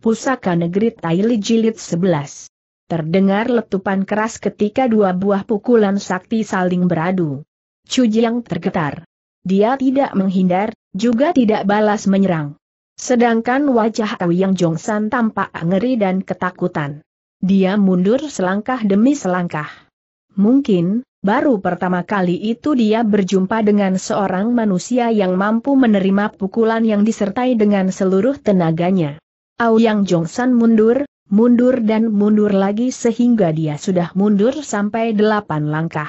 Pusaka Negeri Taili Jilid 11. Terdengar letupan keras ketika dua buah pukulan sakti saling beradu. Jiang tergetar. Dia tidak menghindar, juga tidak balas menyerang. Sedangkan wajah Yang Jongsan tampak ngeri dan ketakutan. Dia mundur selangkah demi selangkah. Mungkin, baru pertama kali itu dia berjumpa dengan seorang manusia yang mampu menerima pukulan yang disertai dengan seluruh tenaganya. Aoyang Jongsan mundur, mundur dan mundur lagi sehingga dia sudah mundur sampai delapan langkah.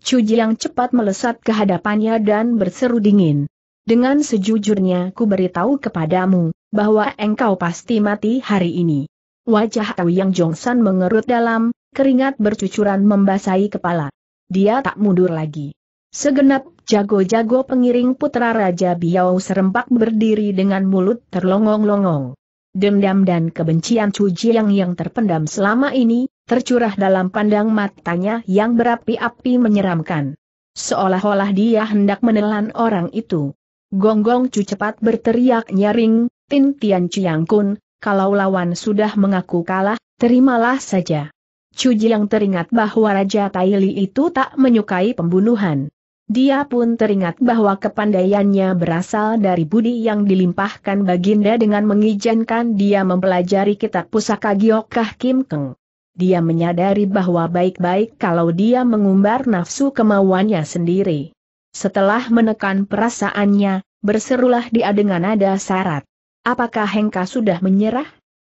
Cuci yang cepat melesat ke hadapannya dan berseru dingin. Dengan sejujurnya ku beritahu kepadamu, bahwa engkau pasti mati hari ini. Wajah Aoyang Jongsan mengerut dalam, keringat bercucuran membasahi kepala. Dia tak mundur lagi. Segenap jago-jago pengiring putra Raja Biao serempak berdiri dengan mulut terlongong-longong dendam dan kebencian Cuji Jiang yang terpendam selama ini, tercurah dalam pandang matanya yang berapi-api menyeramkan. Seolah-olah dia hendak menelan orang itu. Gonggong cu cepat berteriak nyaring, Tin Tian Chiang Kun, kalau lawan sudah mengaku kalah, terimalah saja. Cuji Jiang teringat bahwa Raja Taili itu tak menyukai pembunuhan. Dia pun teringat bahwa kepandaiannya berasal dari budi yang dilimpahkan Baginda dengan mengizinkan dia mempelajari kitab pusaka Giokah Kim Keng. Dia menyadari bahwa baik-baik kalau dia mengumbar nafsu kemauannya sendiri. Setelah menekan perasaannya, berserulah dia dengan nada syarat. Apakah Hengka sudah menyerah?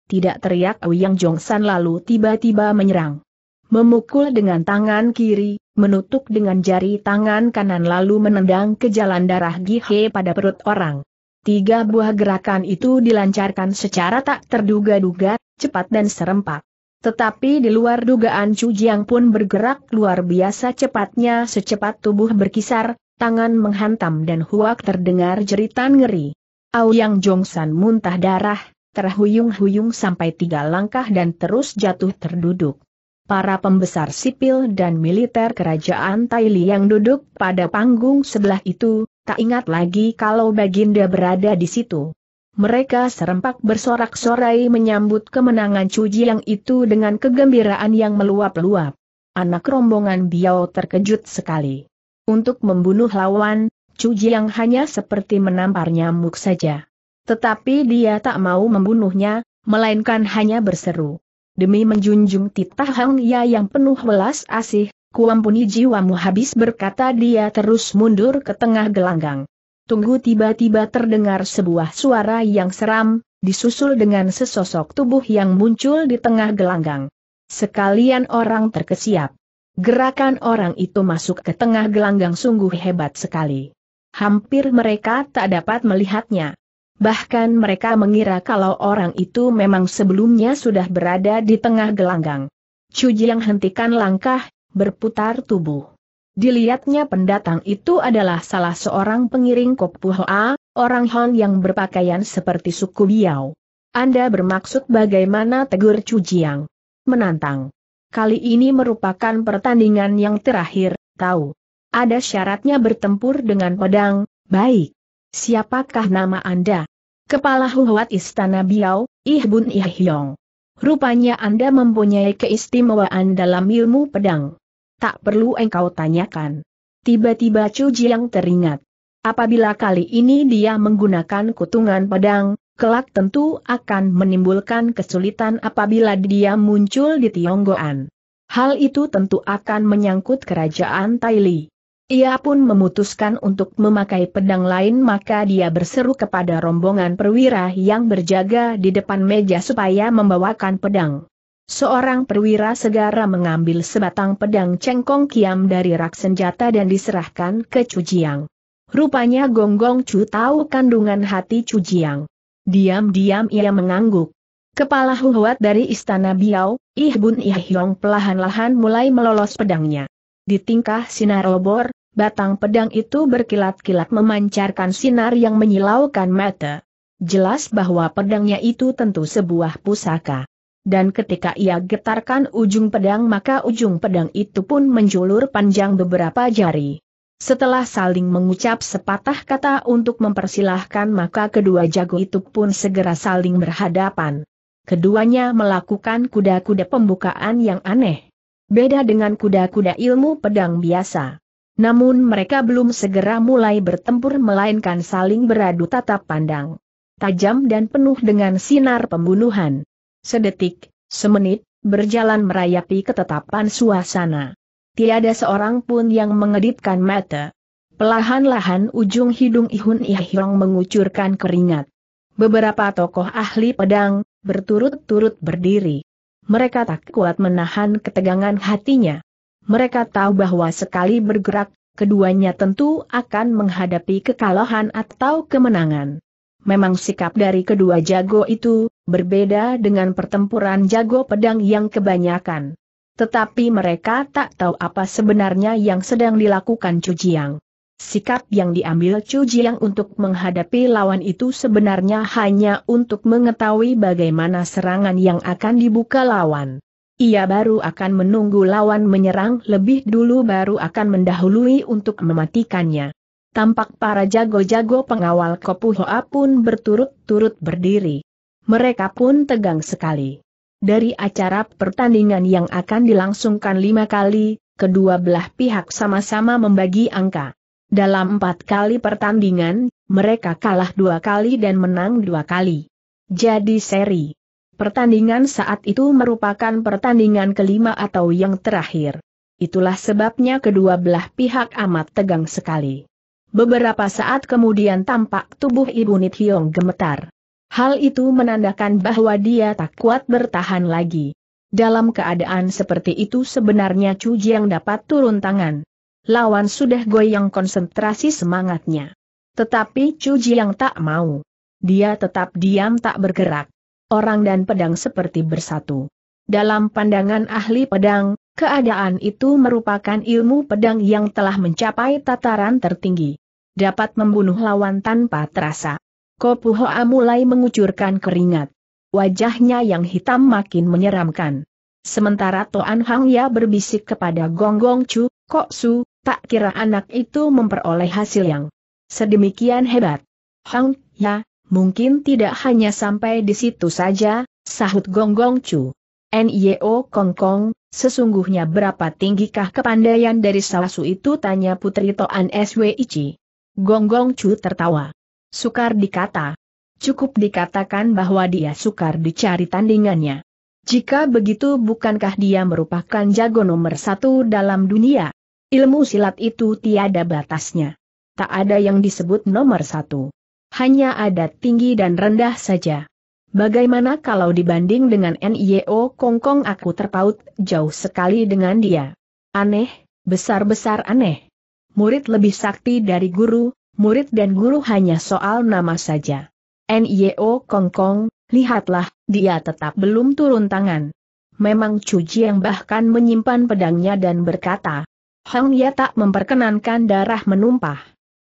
Tidak teriak Yang Jongsan lalu tiba-tiba menyerang. Memukul dengan tangan kiri, menutup dengan jari tangan kanan lalu menendang ke jalan darah Gihe pada perut orang. Tiga buah gerakan itu dilancarkan secara tak terduga-duga, cepat dan serempak. Tetapi di luar dugaan Chu Jiang pun bergerak luar biasa cepatnya secepat tubuh berkisar, tangan menghantam dan huak terdengar jeritan ngeri. Yang Jongsan muntah darah, terhuyung-huyung sampai tiga langkah dan terus jatuh terduduk para pembesar sipil dan militer kerajaan Taili yang duduk pada panggung sebelah itu, tak ingat lagi kalau Baginda berada di situ. Mereka serempak bersorak-sorai menyambut kemenangan Cujiang itu dengan kegembiraan yang meluap-luap. Anak rombongan Biao terkejut sekali. Untuk membunuh lawan, Cujiang hanya seperti menampar nyamuk saja. Tetapi dia tak mau membunuhnya, melainkan hanya berseru. Demi menjunjung titah Hang Ya yang penuh welas asih, kuampuni jiwamu habis berkata dia terus mundur ke tengah gelanggang. Tunggu tiba-tiba terdengar sebuah suara yang seram, disusul dengan sesosok tubuh yang muncul di tengah gelanggang. Sekalian orang terkesiap. Gerakan orang itu masuk ke tengah gelanggang sungguh hebat sekali. Hampir mereka tak dapat melihatnya. Bahkan mereka mengira kalau orang itu memang sebelumnya sudah berada di tengah gelanggang. Jiang hentikan langkah, berputar tubuh. Dilihatnya pendatang itu adalah salah seorang pengiring Kopu Hoa, orang Hon yang berpakaian seperti suku Biao. Anda bermaksud bagaimana tegur Cujiang? Menantang. Kali ini merupakan pertandingan yang terakhir, tahu. Ada syaratnya bertempur dengan pedang, baik. Siapakah nama Anda? Kepala Huwat Istana Biao, Ihbun Bun Rupanya Anda mempunyai keistimewaan dalam ilmu pedang. Tak perlu engkau tanyakan. Tiba-tiba Chu Jiang teringat. Apabila kali ini dia menggunakan kutungan pedang, kelak tentu akan menimbulkan kesulitan apabila dia muncul di Tionggoan. Hal itu tentu akan menyangkut kerajaan Li. Ia pun memutuskan untuk memakai pedang lain maka dia berseru kepada rombongan perwira yang berjaga di depan meja supaya membawakan pedang. Seorang perwira segera mengambil sebatang pedang cengkong kiam dari rak senjata dan diserahkan ke Cujiang. Rupanya Gonggong Chu tahu kandungan hati Cujiang. Diam-diam ia mengangguk. Kepala huwat dari Istana Biao, Ih Bun Ih Yong pelahan-lahan mulai melolos pedangnya. Di tingkah sinar obor, Batang pedang itu berkilat-kilat memancarkan sinar yang menyilaukan mata. Jelas bahwa pedangnya itu tentu sebuah pusaka. Dan ketika ia getarkan ujung pedang maka ujung pedang itu pun menjulur panjang beberapa jari. Setelah saling mengucap sepatah kata untuk mempersilahkan maka kedua jago itu pun segera saling berhadapan. Keduanya melakukan kuda-kuda pembukaan yang aneh. Beda dengan kuda-kuda ilmu pedang biasa. Namun mereka belum segera mulai bertempur melainkan saling beradu tatap pandang. Tajam dan penuh dengan sinar pembunuhan. Sedetik, semenit, berjalan merayapi ketetapan suasana. Tiada seorang pun yang mengedipkan mata. Pelahan-lahan ujung hidung Ihun Ihyong mengucurkan keringat. Beberapa tokoh ahli pedang, berturut-turut berdiri. Mereka tak kuat menahan ketegangan hatinya. Mereka tahu bahwa sekali bergerak, keduanya tentu akan menghadapi kekalahan atau kemenangan. Memang sikap dari kedua jago itu, berbeda dengan pertempuran jago pedang yang kebanyakan. Tetapi mereka tak tahu apa sebenarnya yang sedang dilakukan Cujiang. Sikap yang diambil Cujiang untuk menghadapi lawan itu sebenarnya hanya untuk mengetahui bagaimana serangan yang akan dibuka lawan. Ia baru akan menunggu lawan menyerang lebih dulu baru akan mendahului untuk mematikannya. Tampak para jago-jago pengawal Kopu Hoa pun berturut-turut berdiri. Mereka pun tegang sekali. Dari acara pertandingan yang akan dilangsungkan lima kali, kedua belah pihak sama-sama membagi angka. Dalam empat kali pertandingan, mereka kalah dua kali dan menang dua kali. Jadi seri. Pertandingan saat itu merupakan pertandingan kelima atau yang terakhir. Itulah sebabnya kedua belah pihak amat tegang sekali. Beberapa saat kemudian tampak tubuh Ibu Nithyong gemetar. Hal itu menandakan bahwa dia tak kuat bertahan lagi. Dalam keadaan seperti itu sebenarnya Chu Jiang dapat turun tangan. Lawan sudah goyang konsentrasi semangatnya. Tetapi Chu Jiang tak mau. Dia tetap diam tak bergerak orang dan pedang seperti bersatu. Dalam pandangan ahli pedang, keadaan itu merupakan ilmu pedang yang telah mencapai tataran tertinggi. Dapat membunuh lawan tanpa terasa. Kopuhoa mulai mengucurkan keringat. Wajahnya yang hitam makin menyeramkan. Sementara Toan Hang Ya berbisik kepada Gong Gong Chu, Kok Su, tak kira anak itu memperoleh hasil yang sedemikian hebat. Hang Ya, mungkin tidak hanya sampai di situ saja, sahut Gonggong Chu. NIO Kongkong, sesungguhnya berapa tinggikah kepandaian dari Sawasu itu tanya Putri Toan Swici. Gonggong Chu tertawa. Sukar dikata. Cukup dikatakan bahwa dia sukar dicari tandingannya. Jika begitu bukankah dia merupakan jago nomor satu dalam dunia? Ilmu silat itu tiada batasnya. Tak ada yang disebut nomor satu hanya adat tinggi dan rendah saja. Bagaimana kalau dibanding dengan NIO Kongkong aku terpaut jauh sekali dengan dia? Aneh, besar-besar aneh. Murid lebih sakti dari guru, murid dan guru hanya soal nama saja. NIO Kongkong, lihatlah, dia tetap belum turun tangan. Memang Cuji yang bahkan menyimpan pedangnya dan berkata, Hang Ya tak memperkenankan darah menumpah.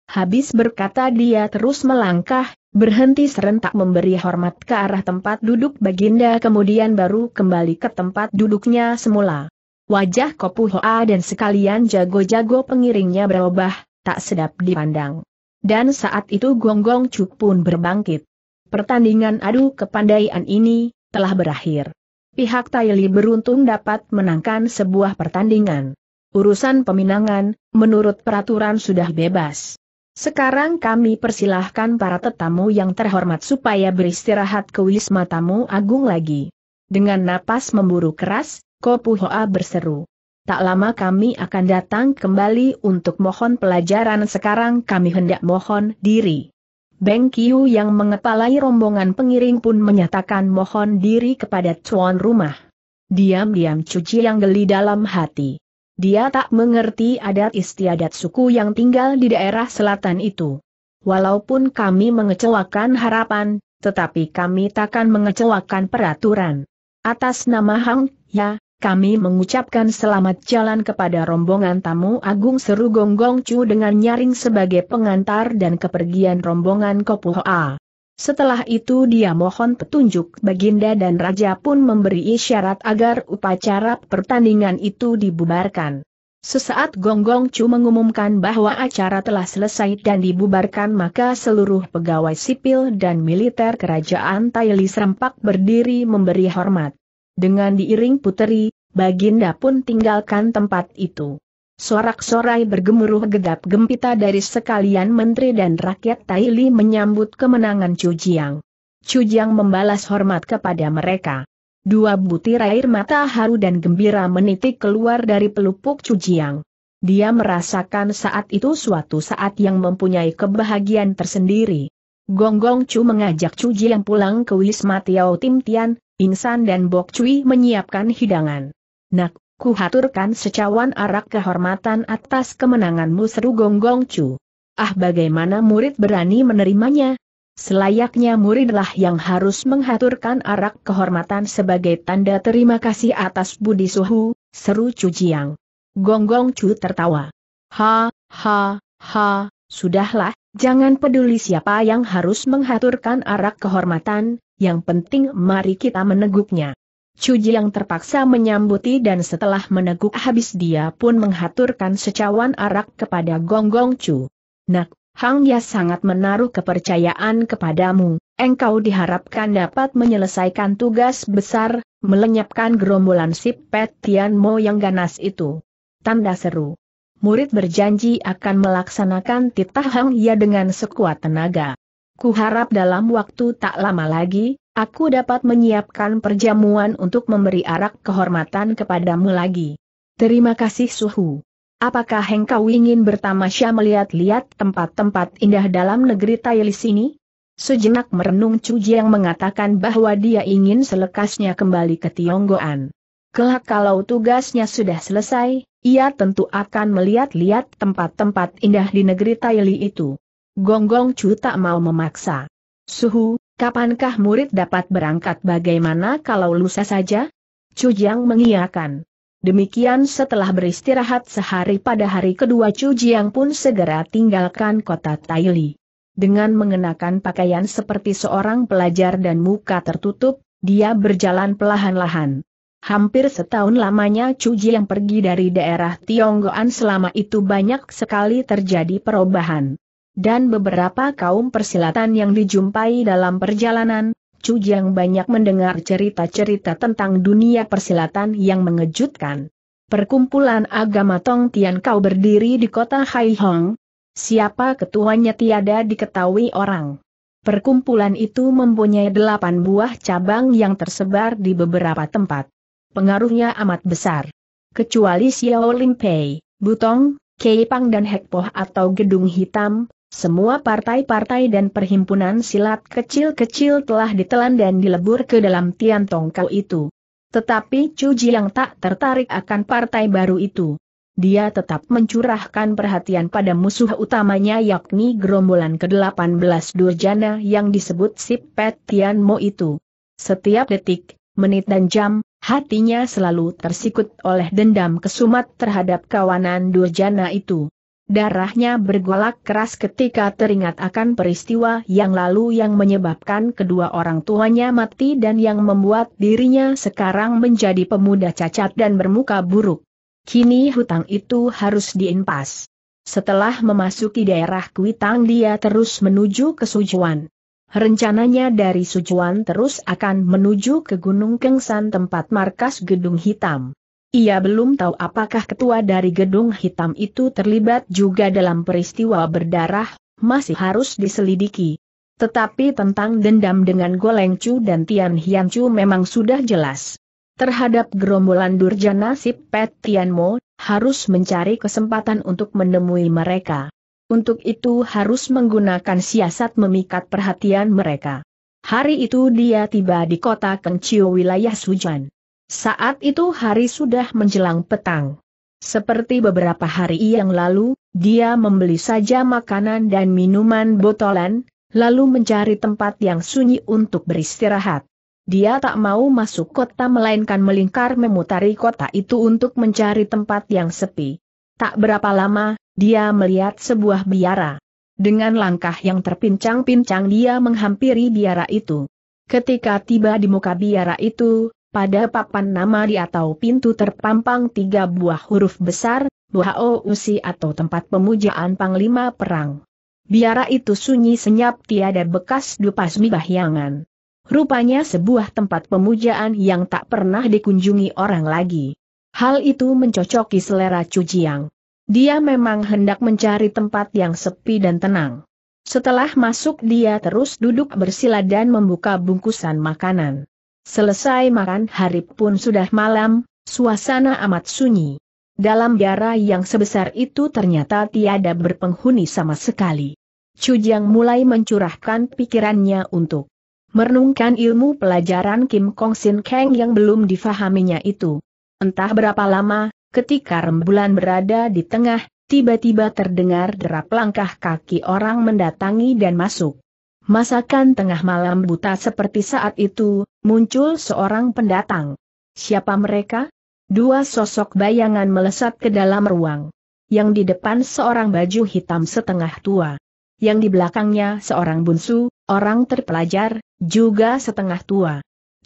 Habis berkata dia terus melangkah, berhenti serentak memberi hormat ke arah tempat duduk Baginda kemudian baru kembali ke tempat duduknya semula. Wajah kopuhoa dan sekalian jago-jago pengiringnya berubah, tak sedap dipandang. Dan saat itu Gonggong Cuk pun berbangkit. Pertandingan adu kepandaian ini, telah berakhir. Pihak Taili beruntung dapat menangkan sebuah pertandingan. Urusan peminangan, menurut peraturan sudah bebas. Sekarang kami persilahkan para tetamu yang terhormat supaya beristirahat ke wisma tamu agung lagi. Dengan napas memburu keras, Kopuhoa berseru. Tak lama kami akan datang kembali untuk mohon pelajaran sekarang kami hendak mohon diri. Beng Kiu yang mengepalai rombongan pengiring pun menyatakan mohon diri kepada tuan rumah. Diam-diam cuci yang geli dalam hati. Dia tak mengerti adat istiadat suku yang tinggal di daerah selatan itu. Walaupun kami mengecewakan harapan, tetapi kami takkan mengecewakan peraturan. Atas nama Hang, ya, kami mengucapkan selamat jalan kepada rombongan tamu Agung Seru Gonggong Chu dengan nyaring sebagai pengantar dan kepergian rombongan Kopuhoa. Setelah itu dia mohon petunjuk Baginda dan Raja pun memberi isyarat agar upacara pertandingan itu dibubarkan. Sesaat Gonggong -gong Chu mengumumkan bahwa acara telah selesai dan dibubarkan maka seluruh pegawai sipil dan militer kerajaan Taili serempak berdiri memberi hormat. Dengan diiring puteri, Baginda pun tinggalkan tempat itu. Sorak-sorai bergemuruh gegap gempita dari sekalian menteri dan rakyat Taili menyambut kemenangan Chu Jiang. Chu Jiang membalas hormat kepada mereka. Dua butir air mata haru dan gembira menitik keluar dari pelupuk Chu Jiang. Dia merasakan saat itu suatu saat yang mempunyai kebahagiaan tersendiri. Gonggong Chu mengajak Chu Jiang pulang ke Wisma Tiao Tim Tian, Insan dan Bok Cui menyiapkan hidangan. Nak Kuhaturkan secawan arak kehormatan atas kemenanganmu seru gonggong cu. Ah bagaimana murid berani menerimanya? Selayaknya muridlah yang harus menghaturkan arak kehormatan sebagai tanda terima kasih atas budi suhu, seru Cu Jiang. Gonggong Chu tertawa. Ha, ha, ha, sudahlah, jangan peduli siapa yang harus menghaturkan arak kehormatan, yang penting mari kita meneguknya. Cuji yang terpaksa menyambuti dan setelah meneguk habis dia pun menghaturkan secawan arak kepada Gong Gong Chu. Nak, Hang Ya sangat menaruh kepercayaan kepadamu, engkau diharapkan dapat menyelesaikan tugas besar, melenyapkan gerombolan si Pet Tian Mo yang ganas itu. Tanda seru. Murid berjanji akan melaksanakan titah Hang Ya dengan sekuat tenaga. Kuharap dalam waktu tak lama lagi, Aku dapat menyiapkan perjamuan untuk memberi arak kehormatan kepadamu lagi. Terima kasih Suhu. Apakah engkau ingin bertamasya melihat-lihat tempat-tempat indah dalam negeri Tailis ini? Sejenak merenung Chu yang mengatakan bahwa dia ingin selekasnya kembali ke Tionggoan. Kelak kalau tugasnya sudah selesai, ia tentu akan melihat-lihat tempat-tempat indah di negeri Taili itu. Gonggong Chu tak mau memaksa. Suhu, Kapankah murid dapat berangkat bagaimana kalau lusa saja? Chu Jiang mengiyakan. Demikian setelah beristirahat sehari pada hari kedua Chu Jiang pun segera tinggalkan kota Taili. Dengan mengenakan pakaian seperti seorang pelajar dan muka tertutup, dia berjalan perlahan-lahan. Hampir setahun lamanya Chu yang pergi dari daerah Tionggoan selama itu banyak sekali terjadi perubahan dan beberapa kaum persilatan yang dijumpai dalam perjalanan, Chu Jiang banyak mendengar cerita-cerita tentang dunia persilatan yang mengejutkan. Perkumpulan agama Tong Tian Kau berdiri di kota Hai Hong. Siapa ketuanya tiada diketahui orang. Perkumpulan itu mempunyai delapan buah cabang yang tersebar di beberapa tempat. Pengaruhnya amat besar. Kecuali Xiao Lim Pei, Butong, Keipang dan Hekpoh atau Gedung Hitam, semua partai-partai dan perhimpunan silat kecil-kecil telah ditelan dan dilebur ke dalam Tian Tongkau itu. Tetapi Chu yang tak tertarik akan partai baru itu. Dia tetap mencurahkan perhatian pada musuh utamanya yakni gerombolan ke-18 Durjana yang disebut Sipet Tian Mo itu. Setiap detik, menit dan jam, hatinya selalu tersikut oleh dendam kesumat terhadap kawanan Durjana itu. Darahnya bergolak keras ketika teringat akan peristiwa yang lalu yang menyebabkan kedua orang tuanya mati dan yang membuat dirinya sekarang menjadi pemuda cacat dan bermuka buruk. Kini hutang itu harus diimpas. Setelah memasuki daerah Kuitang dia terus menuju ke Sujuan. Rencananya dari Sujuan terus akan menuju ke Gunung Kengsan tempat markas Gedung Hitam. Ia belum tahu apakah ketua dari gedung hitam itu terlibat juga dalam peristiwa berdarah, masih harus diselidiki. Tetapi tentang dendam dengan Goleng Chu dan Tian Hian Chu memang sudah jelas. Terhadap gerombolan durjana si Pet Tian Mo, harus mencari kesempatan untuk menemui mereka. Untuk itu harus menggunakan siasat memikat perhatian mereka. Hari itu dia tiba di kota Kengcio wilayah Sujan. Saat itu hari sudah menjelang petang. Seperti beberapa hari yang lalu, dia membeli saja makanan dan minuman botolan, lalu mencari tempat yang sunyi untuk beristirahat. Dia tak mau masuk kota melainkan melingkar memutari kota itu untuk mencari tempat yang sepi. Tak berapa lama, dia melihat sebuah biara. Dengan langkah yang terpincang-pincang dia menghampiri biara itu. Ketika tiba di muka biara itu, pada papan nama di atau pintu terpampang tiga buah huruf besar, buah Usi atau tempat pemujaan Panglima Perang. Biara itu sunyi senyap tiada bekas dupasmi bahyangan. Rupanya sebuah tempat pemujaan yang tak pernah dikunjungi orang lagi. Hal itu mencocoki selera Cujiang. Dia memang hendak mencari tempat yang sepi dan tenang. Setelah masuk dia terus duduk bersila dan membuka bungkusan makanan. Selesai makan hari pun sudah malam, suasana amat sunyi. Dalam biara yang sebesar itu ternyata tiada berpenghuni sama sekali. Cujang mulai mencurahkan pikirannya untuk merenungkan ilmu pelajaran Kim Kong Sin Kang yang belum difahaminya itu. Entah berapa lama, ketika rembulan berada di tengah, tiba-tiba terdengar derap langkah kaki orang mendatangi dan masuk. Masakan tengah malam buta seperti saat itu, muncul seorang pendatang. Siapa mereka? Dua sosok bayangan melesat ke dalam ruang. Yang di depan seorang baju hitam setengah tua. Yang di belakangnya seorang bunsu, orang terpelajar, juga setengah tua.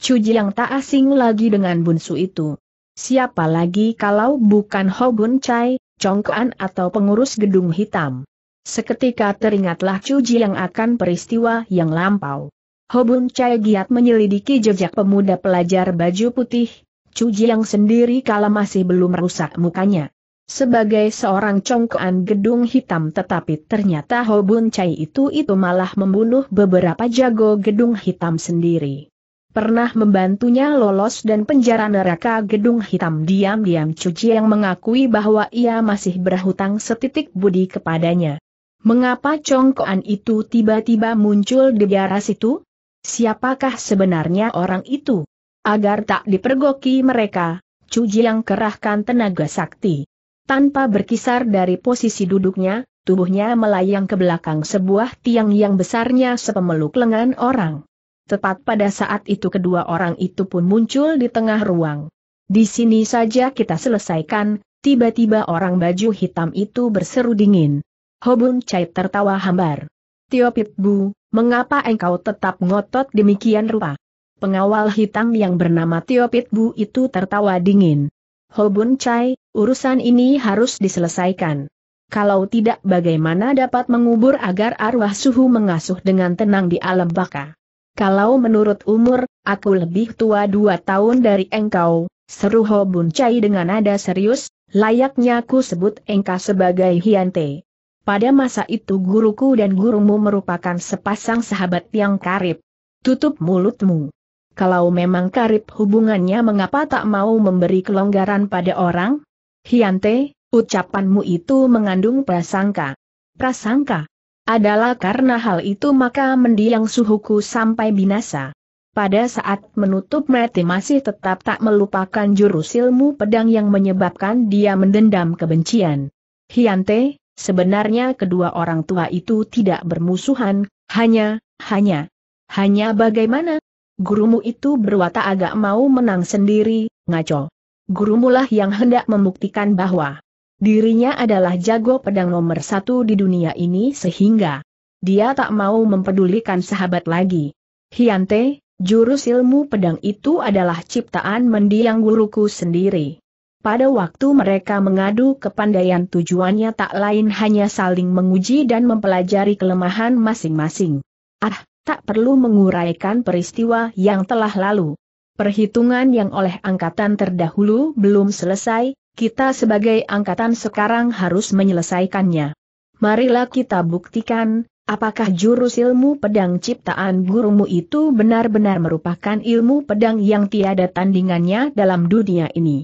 Cuji yang tak asing lagi dengan bunsu itu. Siapa lagi kalau bukan Hogun Chai, congkoan atau pengurus gedung hitam. Seketika teringatlah Cuji yang akan peristiwa yang lampau. Hobun Chai giat menyelidiki jejak pemuda pelajar baju putih, Cuji yang sendiri kala masih belum rusak mukanya. Sebagai seorang congkoan gedung hitam tetapi ternyata Hobun Chai itu-itu malah membunuh beberapa jago gedung hitam sendiri. Pernah membantunya lolos dan penjara neraka gedung hitam diam-diam Cuji yang mengakui bahwa ia masih berhutang setitik budi kepadanya. Mengapa congkoan itu tiba-tiba muncul di garas situ? Siapakah sebenarnya orang itu? Agar tak dipergoki mereka, Cuji yang kerahkan tenaga sakti. Tanpa berkisar dari posisi duduknya, tubuhnya melayang ke belakang sebuah tiang yang besarnya sepemeluk lengan orang. Tepat pada saat itu kedua orang itu pun muncul di tengah ruang. Di sini saja kita selesaikan, tiba-tiba orang baju hitam itu berseru dingin. Hobun Chai tertawa hambar. Tio Pit Bu, mengapa engkau tetap ngotot demikian rupa? Pengawal hitam yang bernama Tio Pit Bu itu tertawa dingin. Hobun Chai, urusan ini harus diselesaikan. Kalau tidak bagaimana dapat mengubur agar arwah suhu mengasuh dengan tenang di alam baka? Kalau menurut umur, aku lebih tua dua tahun dari engkau, seru Hobun Chai dengan nada serius, layaknya ku sebut engkau sebagai Hiante. Pada masa itu guruku dan gurumu merupakan sepasang sahabat yang karib. Tutup mulutmu. Kalau memang karib hubungannya mengapa tak mau memberi kelonggaran pada orang? Hiante, ucapanmu itu mengandung prasangka. Prasangka? Adalah karena hal itu maka mendiang suhuku sampai binasa. Pada saat menutup mati masih tetap tak melupakan jurus ilmu pedang yang menyebabkan dia mendendam kebencian. Hiante, Sebenarnya kedua orang tua itu tidak bermusuhan, hanya, hanya, hanya bagaimana? Gurumu itu berwatak agak mau menang sendiri, ngaco. Gurumulah yang hendak membuktikan bahwa dirinya adalah jago pedang nomor satu di dunia ini sehingga dia tak mau mempedulikan sahabat lagi. Hiante, jurus ilmu pedang itu adalah ciptaan mendiang guruku sendiri. Pada waktu mereka mengadu kepandaian tujuannya tak lain hanya saling menguji dan mempelajari kelemahan masing-masing. Ah, tak perlu menguraikan peristiwa yang telah lalu. Perhitungan yang oleh angkatan terdahulu belum selesai, kita sebagai angkatan sekarang harus menyelesaikannya. Marilah kita buktikan, apakah jurus ilmu pedang ciptaan gurumu itu benar-benar merupakan ilmu pedang yang tiada tandingannya dalam dunia ini.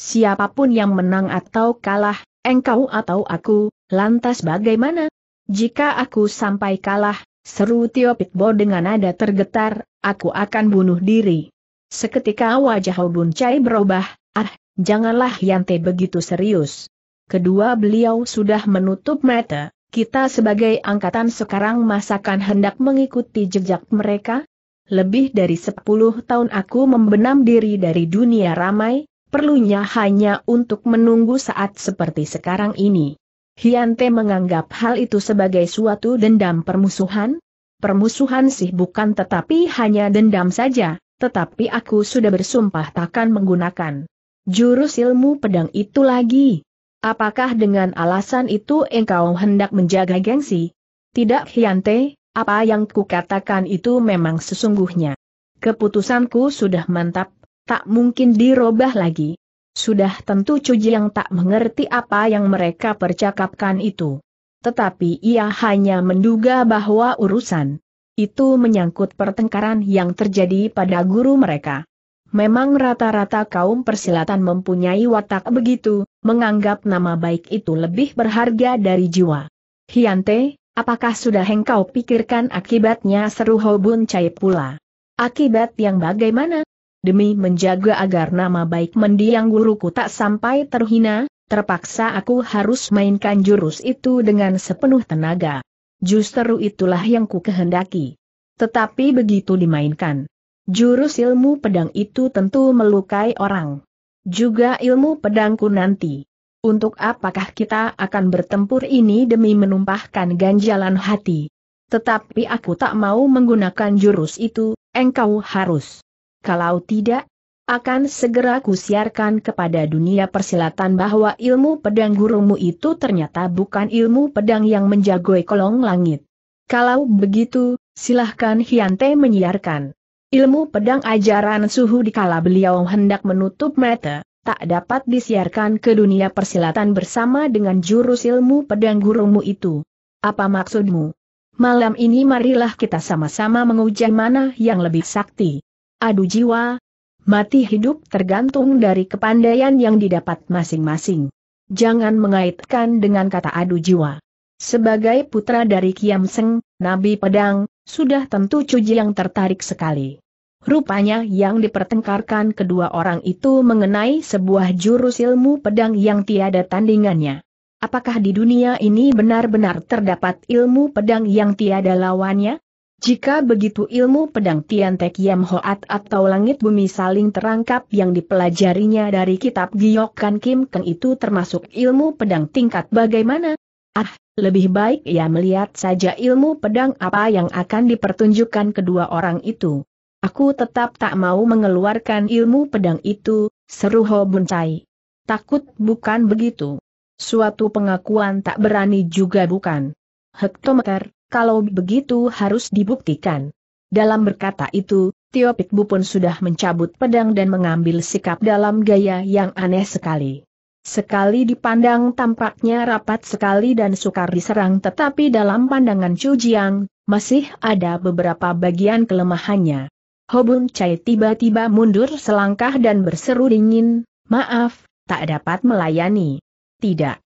Siapapun yang menang atau kalah, engkau atau aku, lantas bagaimana? Jika aku sampai kalah, seru Tio Pitbo dengan nada tergetar, aku akan bunuh diri. Seketika wajah Obun Cai berubah, ah, janganlah Yante begitu serius. Kedua beliau sudah menutup mata, kita sebagai angkatan sekarang masakan hendak mengikuti jejak mereka? Lebih dari sepuluh tahun aku membenam diri dari dunia ramai, perlunya hanya untuk menunggu saat seperti sekarang ini. Hyante menganggap hal itu sebagai suatu dendam permusuhan? Permusuhan sih bukan tetapi hanya dendam saja, tetapi aku sudah bersumpah takkan menggunakan jurus ilmu pedang itu lagi. Apakah dengan alasan itu engkau hendak menjaga gengsi? Tidak Hyante. apa yang kukatakan itu memang sesungguhnya. Keputusanku sudah mantap, tak mungkin dirobah lagi. Sudah tentu Cuji yang tak mengerti apa yang mereka percakapkan itu. Tetapi ia hanya menduga bahwa urusan itu menyangkut pertengkaran yang terjadi pada guru mereka. Memang rata-rata kaum persilatan mempunyai watak begitu, menganggap nama baik itu lebih berharga dari jiwa. Hiante, apakah sudah engkau pikirkan akibatnya seru Hobun cai pula? Akibat yang bagaimana? demi menjaga agar nama baik mendiang guruku tak sampai terhina, terpaksa aku harus mainkan jurus itu dengan sepenuh tenaga. Justru itulah yang ku kehendaki. Tetapi begitu dimainkan, jurus ilmu pedang itu tentu melukai orang. Juga ilmu pedangku nanti. Untuk apakah kita akan bertempur ini demi menumpahkan ganjalan hati? Tetapi aku tak mau menggunakan jurus itu, engkau harus kalau tidak, akan segera kusiarkan kepada dunia persilatan bahwa ilmu pedang gurumu itu ternyata bukan ilmu pedang yang menjagoi kolong langit. Kalau begitu, silahkan Hyante menyiarkan. Ilmu pedang ajaran suhu dikala beliau hendak menutup mata, tak dapat disiarkan ke dunia persilatan bersama dengan jurus ilmu pedang gurumu itu. Apa maksudmu? Malam ini marilah kita sama-sama menguji mana yang lebih sakti adu jiwa, mati hidup tergantung dari kepandaian yang didapat masing-masing. Jangan mengaitkan dengan kata adu jiwa. Sebagai putra dari Kiam Seng, Nabi Pedang, sudah tentu Cuji yang tertarik sekali. Rupanya yang dipertengkarkan kedua orang itu mengenai sebuah jurus ilmu pedang yang tiada tandingannya. Apakah di dunia ini benar-benar terdapat ilmu pedang yang tiada lawannya? Jika begitu ilmu pedang Tian Tek Yam Hoat atau langit bumi saling terangkap yang dipelajarinya dari kitab Kan Kim Keng itu termasuk ilmu pedang tingkat bagaimana? Ah, lebih baik ia melihat saja ilmu pedang apa yang akan dipertunjukkan kedua orang itu. Aku tetap tak mau mengeluarkan ilmu pedang itu, seru Ho Bun Chai. Takut bukan begitu. Suatu pengakuan tak berani juga bukan. Hektometer, kalau begitu harus dibuktikan. Dalam berkata itu, Tio Pikbu pun sudah mencabut pedang dan mengambil sikap dalam gaya yang aneh sekali. Sekali dipandang tampaknya rapat sekali dan sukar diserang tetapi dalam pandangan Chu Jiang, masih ada beberapa bagian kelemahannya. Hobun Chai tiba-tiba mundur selangkah dan berseru dingin, maaf, tak dapat melayani. Tidak.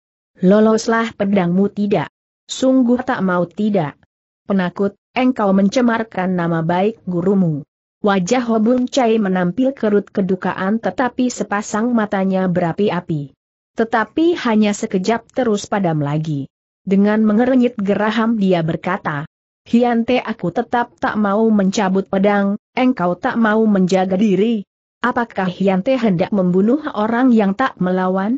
Loloslah pedangmu tidak. Sungguh tak mau tidak. Penakut, engkau mencemarkan nama baik gurumu. Wajah Hobun Chai menampil kerut kedukaan tetapi sepasang matanya berapi-api. Tetapi hanya sekejap terus padam lagi. Dengan mengerenyit geraham dia berkata, Hiante aku tetap tak mau mencabut pedang, engkau tak mau menjaga diri. Apakah Hiante hendak membunuh orang yang tak melawan?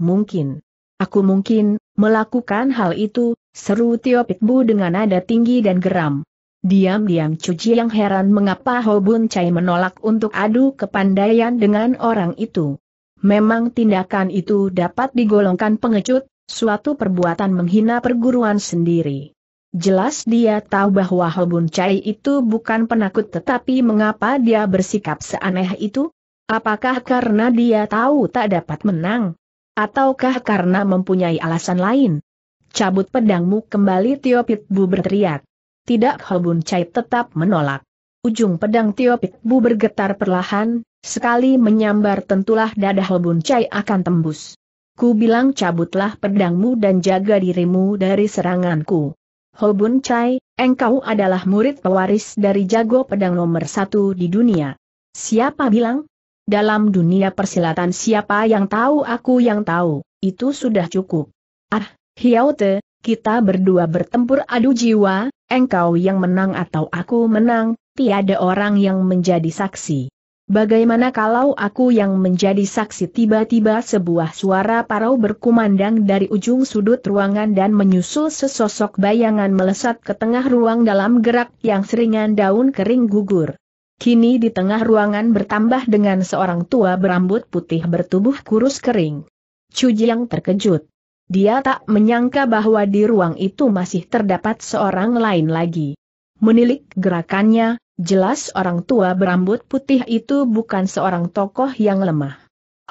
Mungkin. Aku mungkin, melakukan hal itu, Seru Tio Pitbu dengan nada tinggi dan geram. Diam-diam Cuci yang heran mengapa Hobun Chai menolak untuk adu kepandaian dengan orang itu. Memang tindakan itu dapat digolongkan pengecut, suatu perbuatan menghina perguruan sendiri. Jelas dia tahu bahwa Hobun Chai itu bukan penakut tetapi mengapa dia bersikap seaneh itu? Apakah karena dia tahu tak dapat menang? Ataukah karena mempunyai alasan lain? cabut pedangmu kembali Tio Pitbu berteriak. Tidak Hobun Chai tetap menolak. Ujung pedang Tio Pitbu bergetar perlahan, sekali menyambar tentulah dada Hobun Chai akan tembus. Ku bilang cabutlah pedangmu dan jaga dirimu dari seranganku. Hobun Chai, engkau adalah murid pewaris dari jago pedang nomor satu di dunia. Siapa bilang? Dalam dunia persilatan siapa yang tahu aku yang tahu, itu sudah cukup. Ah, Hiaute, kita berdua bertempur adu jiwa, engkau yang menang atau aku menang, tiada orang yang menjadi saksi. Bagaimana kalau aku yang menjadi saksi tiba-tiba sebuah suara parau berkumandang dari ujung sudut ruangan dan menyusul sesosok bayangan melesat ke tengah ruang dalam gerak yang seringan daun kering gugur. Kini di tengah ruangan bertambah dengan seorang tua berambut putih bertubuh kurus kering. Cujiang terkejut. Dia tak menyangka bahwa di ruang itu masih terdapat seorang lain lagi. Menilik gerakannya, jelas orang tua berambut putih itu bukan seorang tokoh yang lemah.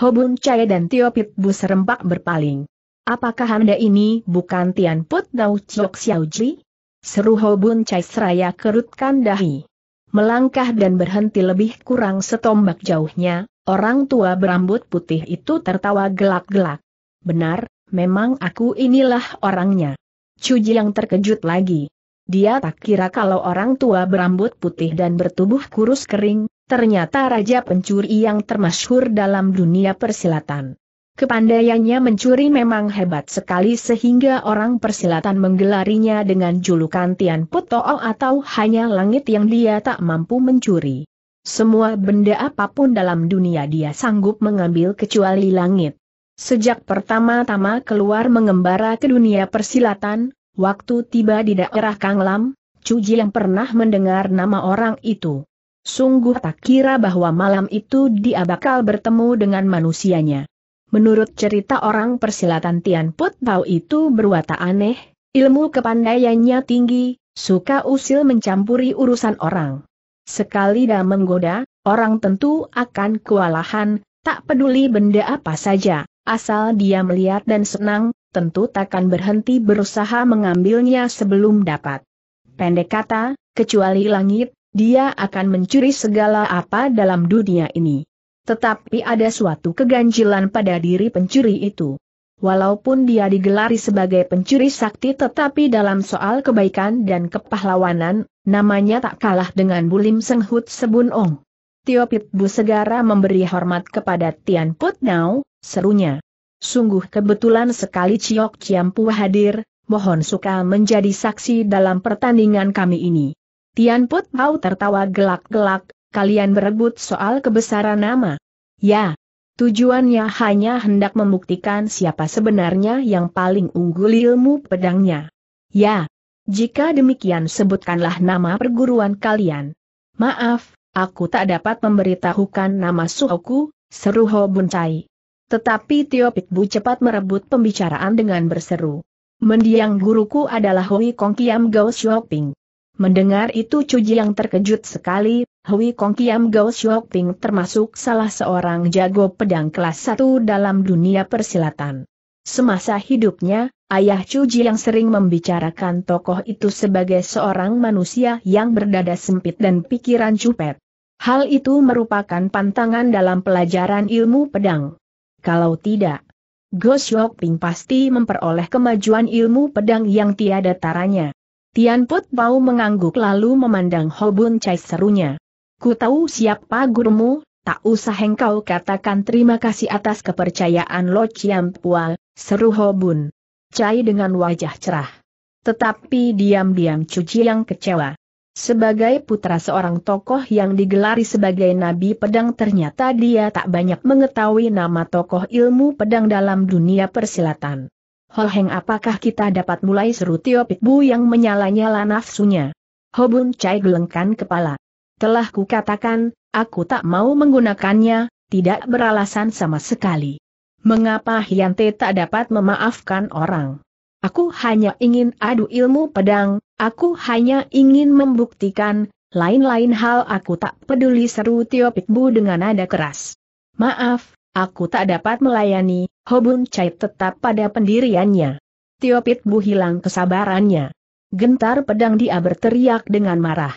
Hobun Chai dan Tio Pit Bu serempak berpaling. Apakah Anda ini bukan Tian Put Nau Xiao Ji? Seru Hobun Chai seraya kerutkan dahi. Melangkah dan berhenti lebih kurang setombak jauhnya, orang tua berambut putih itu tertawa gelak-gelak. Benar, memang aku inilah orangnya. Cuji yang terkejut lagi. Dia tak kira kalau orang tua berambut putih dan bertubuh kurus kering, ternyata raja pencuri yang termasyhur dalam dunia persilatan. Kepandaiannya mencuri memang hebat sekali sehingga orang persilatan menggelarinya dengan julukan Tian Putoo atau hanya langit yang dia tak mampu mencuri. Semua benda apapun dalam dunia dia sanggup mengambil kecuali langit. Sejak pertama-tama keluar mengembara ke dunia persilatan, waktu tiba di daerah Kanglam, Cuji yang pernah mendengar nama orang itu. Sungguh tak kira bahwa malam itu dia bakal bertemu dengan manusianya. Menurut cerita orang persilatan Tian Put Tau itu berwatak aneh, ilmu kepandaiannya tinggi, suka usil mencampuri urusan orang. Sekali dah menggoda, orang tentu akan kewalahan, tak peduli benda apa saja. Asal dia melihat dan senang, tentu takkan berhenti berusaha mengambilnya sebelum dapat. Pendek kata, kecuali langit, dia akan mencuri segala apa dalam dunia ini. Tetapi ada suatu keganjilan pada diri pencuri itu. Walaupun dia digelari sebagai pencuri sakti tetapi dalam soal kebaikan dan kepahlawanan, namanya tak kalah dengan Bulim Senghut Sebun Ong. Tio Pitbu segera memberi hormat kepada Tian Put serunya. Sungguh kebetulan sekali Ciok Ciampu hadir, mohon suka menjadi saksi dalam pertandingan kami ini. Tian Put Pau tertawa gelak-gelak, kalian berebut soal kebesaran nama. Ya, tujuannya hanya hendak membuktikan siapa sebenarnya yang paling unggul ilmu pedangnya. Ya, jika demikian sebutkanlah nama perguruan kalian. Maaf, aku tak dapat memberitahukan nama suhuku, seru Ho Buncai. Tetapi Tio bu cepat merebut pembicaraan dengan berseru. Mendiang guruku adalah Hui Kong Kiam Gao Xiaoping. Mendengar itu Cuji yang terkejut sekali, Hui Kong Kiam Gao Xiaoping termasuk salah seorang jago pedang kelas 1 dalam dunia persilatan. Semasa hidupnya, ayah Cuji yang sering membicarakan tokoh itu sebagai seorang manusia yang berdada sempit dan pikiran cupet. Hal itu merupakan pantangan dalam pelajaran ilmu pedang. Kalau tidak, Go Xiaoping pasti memperoleh kemajuan ilmu pedang yang tiada taranya. Tian Put Pau mengangguk lalu memandang Hobun Chai serunya. Ku tahu siapa gurumu, tak usah engkau katakan terima kasih atas kepercayaan Lo Chiam Pual, seru Hobun. Chai dengan wajah cerah. Tetapi diam-diam Cuci yang kecewa. Sebagai putra seorang tokoh yang digelari sebagai Nabi Pedang ternyata dia tak banyak mengetahui nama tokoh ilmu pedang dalam dunia persilatan. Holheng apakah kita dapat mulai seru Tio Pitbu yang menyala-nyala nafsunya? Hobun Chai gelengkan kepala. Telah kukatakan, aku tak mau menggunakannya, tidak beralasan sama sekali. Mengapa Hyante tak dapat memaafkan orang? Aku hanya ingin adu ilmu pedang, aku hanya ingin membuktikan, lain-lain hal aku tak peduli seru Tio Pikbu dengan nada keras. Maaf, aku tak dapat melayani, Hobun Chai tetap pada pendiriannya. Tio Pikbu hilang kesabarannya. Gentar pedang dia berteriak dengan marah.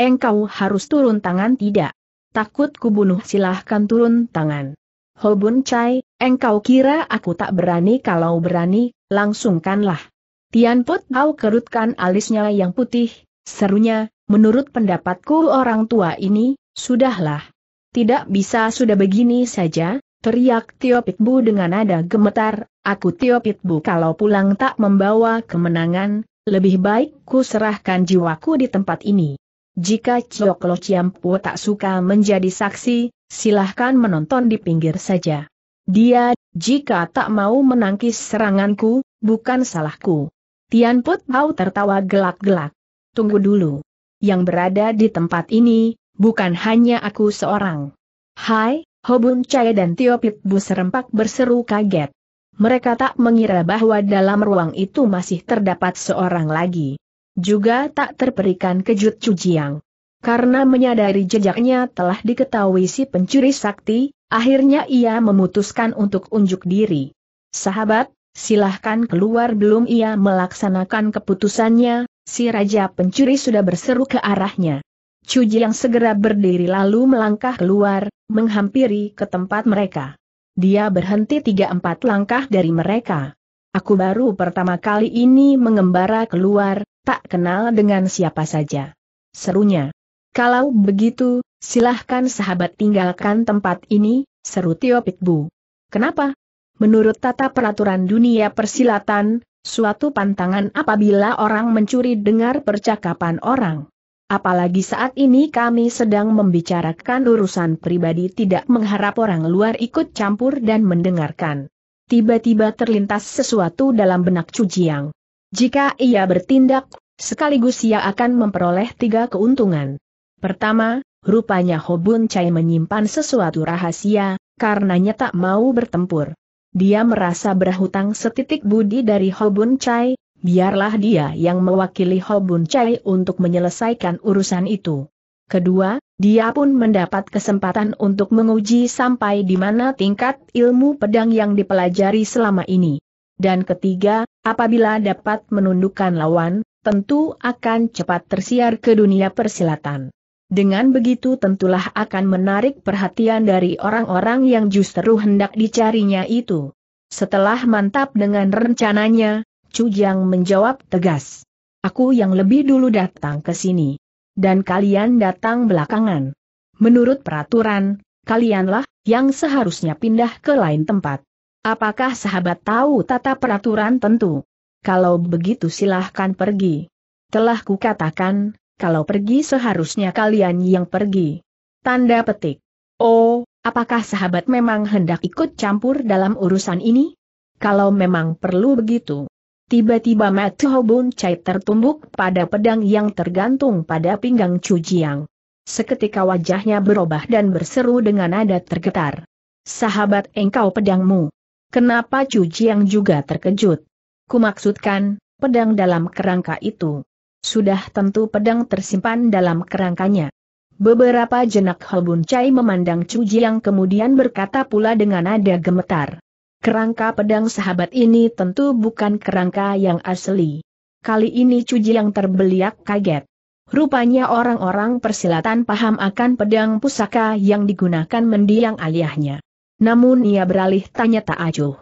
Engkau harus turun tangan tidak? Takut kubunuh silahkan turun tangan. Hobun Chai, engkau kira aku tak berani kalau berani, langsungkanlah. Tian Put Hau kerutkan alisnya yang putih, serunya, menurut pendapatku orang tua ini, sudahlah. Tidak bisa sudah begini saja, teriak Tio Pitbu dengan nada gemetar, aku Tio Pitbu kalau pulang tak membawa kemenangan, lebih baik ku serahkan jiwaku di tempat ini. Jika Cioklo Ciampu tak suka menjadi saksi, silahkan menonton di pinggir saja. Dia jika tak mau menangkis seranganku, bukan salahku. Tian Put mau tertawa gelak-gelak. Tunggu dulu. Yang berada di tempat ini, bukan hanya aku seorang. Hai, Hobun Chai dan Tio Pit Bu serempak berseru kaget. Mereka tak mengira bahwa dalam ruang itu masih terdapat seorang lagi. Juga tak terperikan kejut Cujiang. Karena menyadari jejaknya telah diketahui si pencuri sakti, Akhirnya ia memutuskan untuk unjuk diri. Sahabat, silahkan keluar belum ia melaksanakan keputusannya, si Raja Pencuri sudah berseru ke arahnya. Cuji yang segera berdiri lalu melangkah keluar, menghampiri ke tempat mereka. Dia berhenti tiga empat langkah dari mereka. Aku baru pertama kali ini mengembara keluar, tak kenal dengan siapa saja. Serunya. Kalau begitu, silahkan sahabat tinggalkan tempat ini, seru Tio Pitbu. Kenapa? Menurut tata peraturan dunia persilatan, suatu pantangan apabila orang mencuri dengar percakapan orang. Apalagi saat ini kami sedang membicarakan urusan pribadi tidak mengharap orang luar ikut campur dan mendengarkan. Tiba-tiba terlintas sesuatu dalam benak Cujiang. Jika ia bertindak, sekaligus ia akan memperoleh tiga keuntungan. Pertama, rupanya Hobun Chai menyimpan sesuatu rahasia, karenanya tak mau bertempur. Dia merasa berhutang setitik budi dari Hobun Chai, biarlah dia yang mewakili Hobun Chai untuk menyelesaikan urusan itu. Kedua, dia pun mendapat kesempatan untuk menguji sampai di mana tingkat ilmu pedang yang dipelajari selama ini. Dan ketiga, apabila dapat menundukkan lawan, tentu akan cepat tersiar ke dunia persilatan. Dengan begitu tentulah akan menarik perhatian dari orang-orang yang justru hendak dicarinya itu. Setelah mantap dengan rencananya, Jiang menjawab tegas. Aku yang lebih dulu datang ke sini. Dan kalian datang belakangan. Menurut peraturan, kalianlah yang seharusnya pindah ke lain tempat. Apakah sahabat tahu tata peraturan tentu? Kalau begitu silahkan pergi. Telah kukatakan, kalau pergi seharusnya kalian yang pergi. Tanda petik. Oh, apakah sahabat memang hendak ikut campur dalam urusan ini? Kalau memang perlu begitu. Tiba-tiba Matthew Hobun Chai tertumbuk pada pedang yang tergantung pada pinggang Chu Jiang. Seketika wajahnya berubah dan berseru dengan nada tergetar. Sahabat engkau pedangmu. Kenapa Chu Jiang juga terkejut? Kumaksudkan, pedang dalam kerangka itu. Sudah tentu pedang tersimpan dalam kerangkanya. Beberapa jenak Hobun Chai memandang Chu Jiang kemudian berkata pula dengan nada gemetar. Kerangka pedang sahabat ini tentu bukan kerangka yang asli. Kali ini Chu Jiang terbeliak kaget. Rupanya orang-orang persilatan paham akan pedang pusaka yang digunakan mendiang aliahnya. Namun ia beralih tanya tak acuh.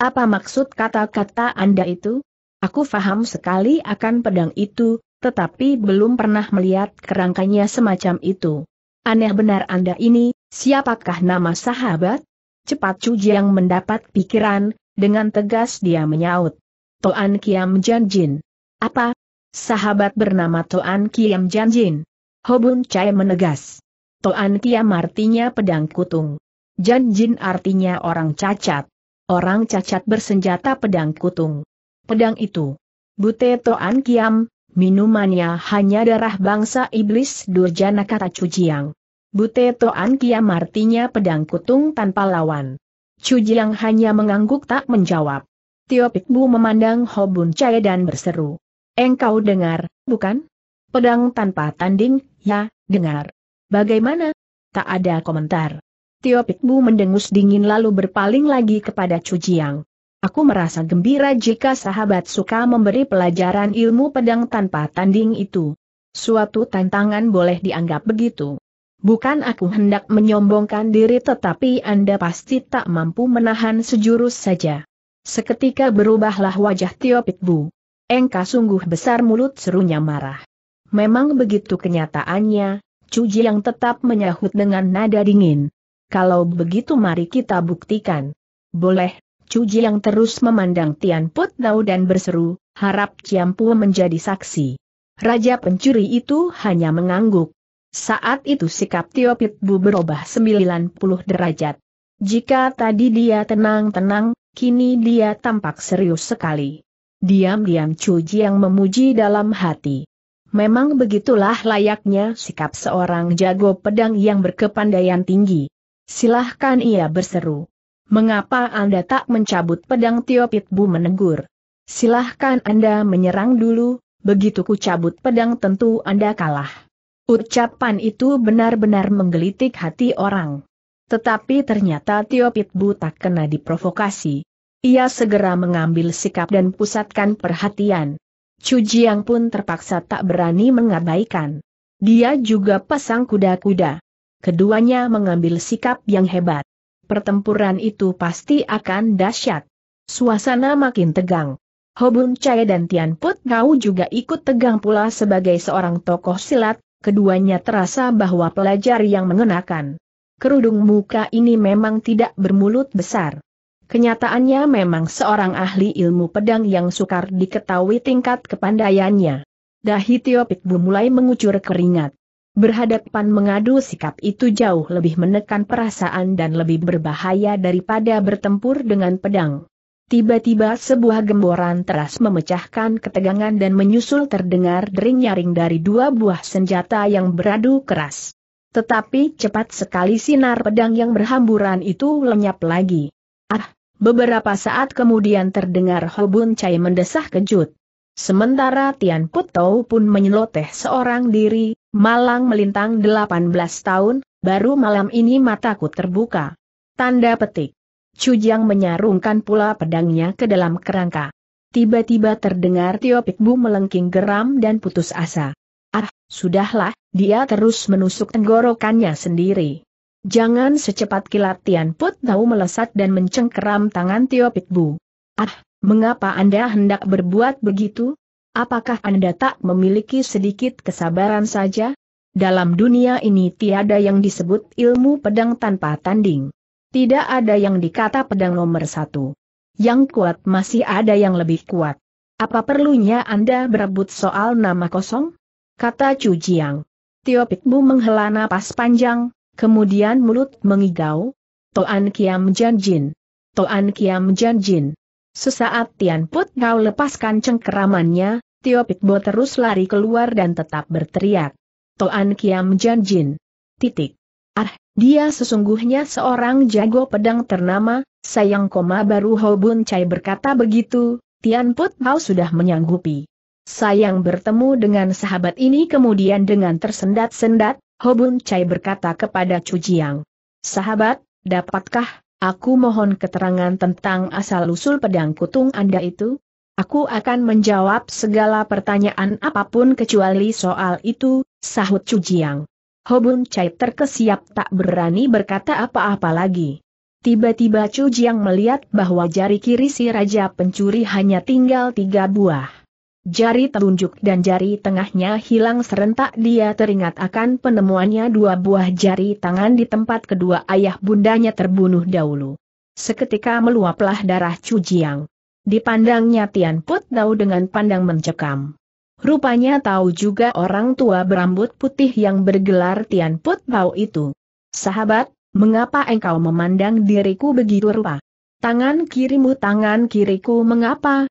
Apa maksud kata-kata Anda itu? Aku faham sekali akan pedang itu, tetapi belum pernah melihat kerangkanya semacam itu. Aneh benar Anda ini, siapakah nama sahabat? Cepat Jiang mendapat pikiran, dengan tegas dia menyaut. Toan Kiam Janjin. Apa? Sahabat bernama Toan Kiam Janjin. Hobun Chai menegas. Toan Kiam artinya pedang kutung. Janjin artinya orang cacat. Orang cacat bersenjata pedang kutung. Pedang itu. Bute Toan Kiam, Minumannya hanya darah bangsa iblis durjana kata Cujiang. Bute Toan Kiam artinya pedang kutung tanpa lawan. Cujiang hanya mengangguk tak menjawab. Tio Pikbu memandang Hobun Chai dan berseru. Engkau dengar, bukan? Pedang tanpa tanding, ya, dengar. Bagaimana? Tak ada komentar. Tio Pikbu mendengus dingin lalu berpaling lagi kepada Cujiang. Aku merasa gembira jika sahabat suka memberi pelajaran ilmu pedang tanpa tanding itu. Suatu tantangan boleh dianggap begitu. Bukan aku hendak menyombongkan diri tetapi Anda pasti tak mampu menahan sejurus saja. Seketika berubahlah wajah Tio Pitbu. Engka sungguh besar mulut serunya marah. Memang begitu kenyataannya, Cuji yang tetap menyahut dengan nada dingin. Kalau begitu mari kita buktikan. Boleh, Cuji yang terus memandang Tian Put Dao dan berseru, harap Ciampu menjadi saksi. Raja pencuri itu hanya mengangguk. Saat itu sikap Tio Bu berubah 90 derajat. Jika tadi dia tenang-tenang, kini dia tampak serius sekali. Diam-diam Cuji yang memuji dalam hati. Memang begitulah layaknya sikap seorang jago pedang yang berkepandaian tinggi. Silahkan ia berseru. Mengapa Anda tak mencabut pedang Tio Pitbu menegur? Silahkan Anda menyerang dulu, begitu ku cabut pedang tentu Anda kalah. Ucapan itu benar-benar menggelitik hati orang. Tetapi ternyata Tio Pitbu tak kena diprovokasi. Ia segera mengambil sikap dan pusatkan perhatian. Jiang pun terpaksa tak berani mengabaikan. Dia juga pasang kuda-kuda. Keduanya mengambil sikap yang hebat pertempuran itu pasti akan dahsyat. Suasana makin tegang. Hobun Chai dan Tian Put Ngau juga ikut tegang pula sebagai seorang tokoh silat, keduanya terasa bahwa pelajar yang mengenakan kerudung muka ini memang tidak bermulut besar. Kenyataannya memang seorang ahli ilmu pedang yang sukar diketahui tingkat kepandaiannya. Dahitio Pikbu mulai mengucur keringat. Berhadapan mengadu sikap itu jauh lebih menekan perasaan dan lebih berbahaya daripada bertempur dengan pedang. Tiba-tiba sebuah gemboran teras memecahkan ketegangan dan menyusul terdengar dering-nyaring dari dua buah senjata yang beradu keras. Tetapi cepat sekali sinar pedang yang berhamburan itu lenyap lagi. Ah, beberapa saat kemudian terdengar Hobun Chai mendesah kejut. Sementara Tian Putou pun menyeloteh seorang diri, malang melintang 18 tahun, baru malam ini mataku terbuka. Tanda petik. Cujang menyarungkan pula pedangnya ke dalam kerangka. Tiba-tiba terdengar Tio Pikbu melengking geram dan putus asa. Ah, sudahlah, dia terus menusuk tenggorokannya sendiri. Jangan secepat kilat Tian Putou melesat dan mencengkeram tangan Tio Pikbu. Ah, Mengapa Anda hendak berbuat begitu? Apakah Anda tak memiliki sedikit kesabaran saja? Dalam dunia ini tiada yang disebut ilmu pedang tanpa tanding. Tidak ada yang dikata pedang nomor satu. Yang kuat masih ada yang lebih kuat. Apa perlunya Anda berebut soal nama kosong? Kata Chu Jiang. Tio Pikbu menghela napas panjang, kemudian mulut mengigau. Toan Kiam Janjin. Toan Kiam Janjin. Sesaat Tian Put Kau lepaskan cengkeramannya, Tio Bo terus lari keluar dan tetap berteriak. Toan Kiam Jin. Titik. Ah, dia sesungguhnya seorang jago pedang ternama, sayang koma baru Hobun Chai berkata begitu, Tian Put Hao sudah menyanggupi. Sayang bertemu dengan sahabat ini kemudian dengan tersendat-sendat, Hobun Chai berkata kepada Chu Jiang. Sahabat, dapatkah Aku mohon keterangan tentang asal-usul pedang kutung Anda itu. Aku akan menjawab segala pertanyaan apapun kecuali soal itu, sahut Cujiang. Hobun Chai terkesiap tak berani berkata apa-apa lagi. Tiba-tiba Cujiang melihat bahwa jari kiri si Raja Pencuri hanya tinggal tiga buah. Jari telunjuk dan jari tengahnya hilang serentak dia teringat akan penemuannya dua buah jari tangan di tempat kedua ayah bundanya terbunuh dahulu. Seketika meluaplah darah Cujiang. Dipandangnya Tian Put Dao dengan pandang mencekam. Rupanya tahu juga orang tua berambut putih yang bergelar Tian Put Dao itu. Sahabat, mengapa engkau memandang diriku begitu rupa? Tangan kirimu tangan kiriku mengapa,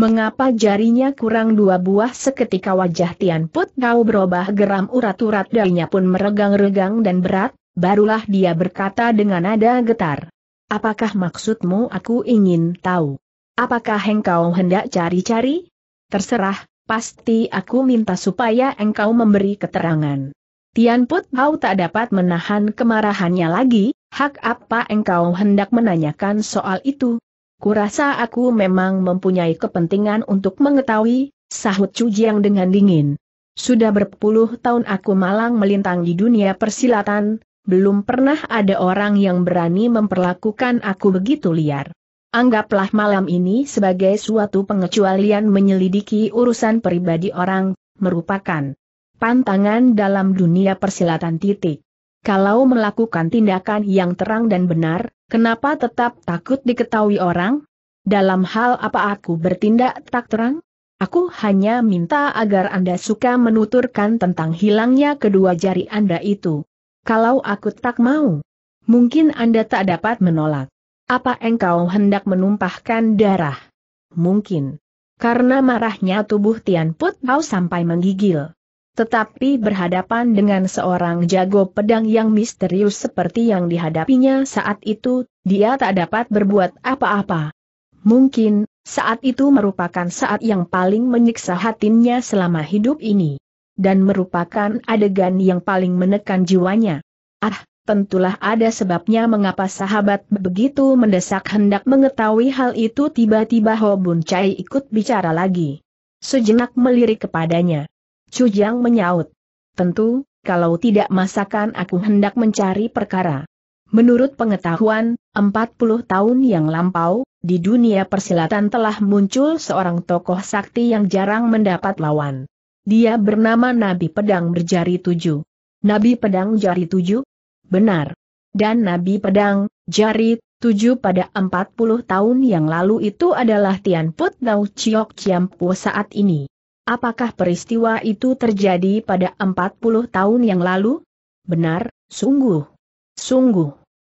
Mengapa jarinya kurang dua buah seketika wajah Tian Put Kau berubah geram urat-urat darinya pun meregang-regang dan berat, barulah dia berkata dengan nada getar. Apakah maksudmu aku ingin tahu? Apakah engkau hendak cari-cari? Terserah, pasti aku minta supaya engkau memberi keterangan. Tian Put Kau tak dapat menahan kemarahannya lagi, hak apa engkau hendak menanyakan soal itu? Kurasa aku memang mempunyai kepentingan untuk mengetahui, sahut Cujiang dengan dingin. Sudah berpuluh tahun aku malang melintang di dunia persilatan, belum pernah ada orang yang berani memperlakukan aku begitu liar. Anggaplah malam ini sebagai suatu pengecualian menyelidiki urusan pribadi orang, merupakan pantangan dalam dunia persilatan titik. Kalau melakukan tindakan yang terang dan benar, Kenapa tetap takut diketahui orang? Dalam hal apa aku bertindak tak terang? Aku hanya minta agar Anda suka menuturkan tentang hilangnya kedua jari Anda itu. Kalau aku tak mau, mungkin Anda tak dapat menolak. Apa engkau hendak menumpahkan darah? Mungkin. Karena marahnya tubuh Tian Put sampai menggigil tetapi berhadapan dengan seorang jago pedang yang misterius seperti yang dihadapinya saat itu, dia tak dapat berbuat apa-apa. Mungkin, saat itu merupakan saat yang paling menyiksa hatinya selama hidup ini. Dan merupakan adegan yang paling menekan jiwanya. Ah, tentulah ada sebabnya mengapa sahabat begitu mendesak hendak mengetahui hal itu tiba-tiba Hobun Chai ikut bicara lagi. Sejenak melirik kepadanya. Chu Cujang menyaut. Tentu, kalau tidak masakan aku hendak mencari perkara. Menurut pengetahuan, 40 tahun yang lampau, di dunia persilatan telah muncul seorang tokoh sakti yang jarang mendapat lawan. Dia bernama Nabi Pedang Berjari Tujuh. Nabi Pedang Jari Tujuh? Benar. Dan Nabi Pedang, Jari, Tujuh pada 40 tahun yang lalu itu adalah Tian Put Nau Chiok Chiam Po saat ini. Apakah peristiwa itu terjadi pada 40 tahun yang lalu? Benar, sungguh. Sungguh.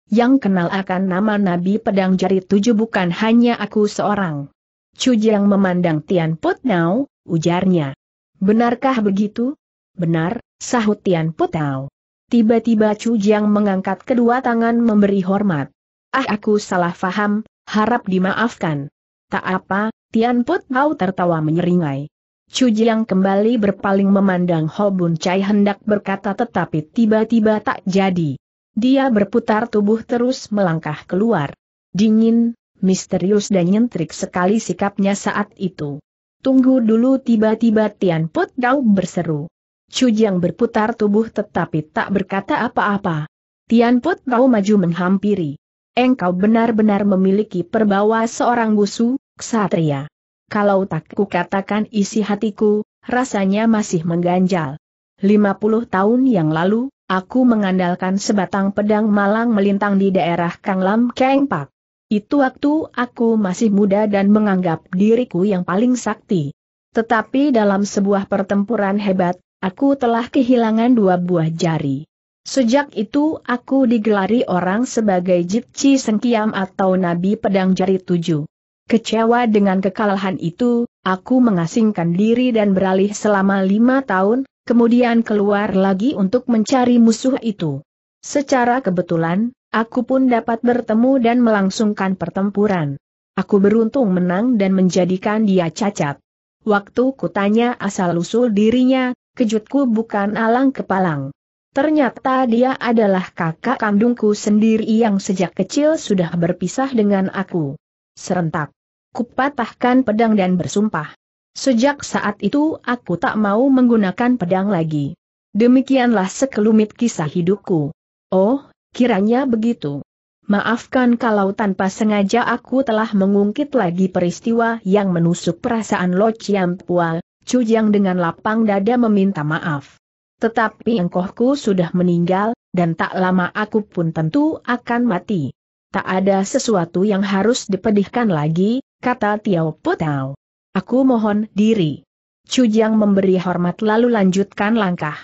Yang kenal akan nama Nabi Pedang Jari Tujuh bukan hanya aku seorang. Cujang memandang Tian Put Nao, ujarnya. Benarkah begitu? Benar, sahut Tian Put Nao. Tiba-tiba Cujang mengangkat kedua tangan memberi hormat. Ah aku salah faham, harap dimaafkan. Tak apa, Tian Put Nao tertawa menyeringai. Cujiang kembali berpaling memandang Hobun Chai hendak berkata tetapi tiba-tiba tak jadi. Dia berputar tubuh terus melangkah keluar. Dingin, misterius dan nyentrik sekali sikapnya saat itu. Tunggu dulu tiba-tiba Tian Put Dao berseru. Cujiang berputar tubuh tetapi tak berkata apa-apa. Tian Put Dao maju menghampiri. Engkau benar-benar memiliki perbawa seorang busu, ksatria kalau tak ku katakan isi hatiku, rasanya masih mengganjal. 50 tahun yang lalu, aku mengandalkan sebatang pedang malang melintang di daerah Kanglam Keng Itu waktu aku masih muda dan menganggap diriku yang paling sakti. Tetapi dalam sebuah pertempuran hebat, aku telah kehilangan dua buah jari. Sejak itu aku digelari orang sebagai Jipci Sengkiam atau Nabi Pedang Jari Tujuh. Kecewa dengan kekalahan itu, aku mengasingkan diri dan beralih selama lima tahun, kemudian keluar lagi untuk mencari musuh itu. Secara kebetulan, aku pun dapat bertemu dan melangsungkan pertempuran. Aku beruntung menang dan menjadikan dia cacat. Waktu kutanya asal-usul dirinya, kejutku bukan alang kepalang. Ternyata dia adalah kakak kandungku sendiri yang sejak kecil sudah berpisah dengan aku. Serentak, kupatahkan pedang dan bersumpah. Sejak saat itu aku tak mau menggunakan pedang lagi. Demikianlah sekelumit kisah hidupku. Oh, kiranya begitu. Maafkan kalau tanpa sengaja aku telah mengungkit lagi peristiwa yang menusuk perasaan Lo Chu Jiang dengan lapang dada meminta maaf. Tetapi engkohku sudah meninggal, dan tak lama aku pun tentu akan mati. Tak ada sesuatu yang harus dipedihkan lagi, kata Tiao Putau. Aku mohon diri. Jiang memberi hormat lalu lanjutkan langkah.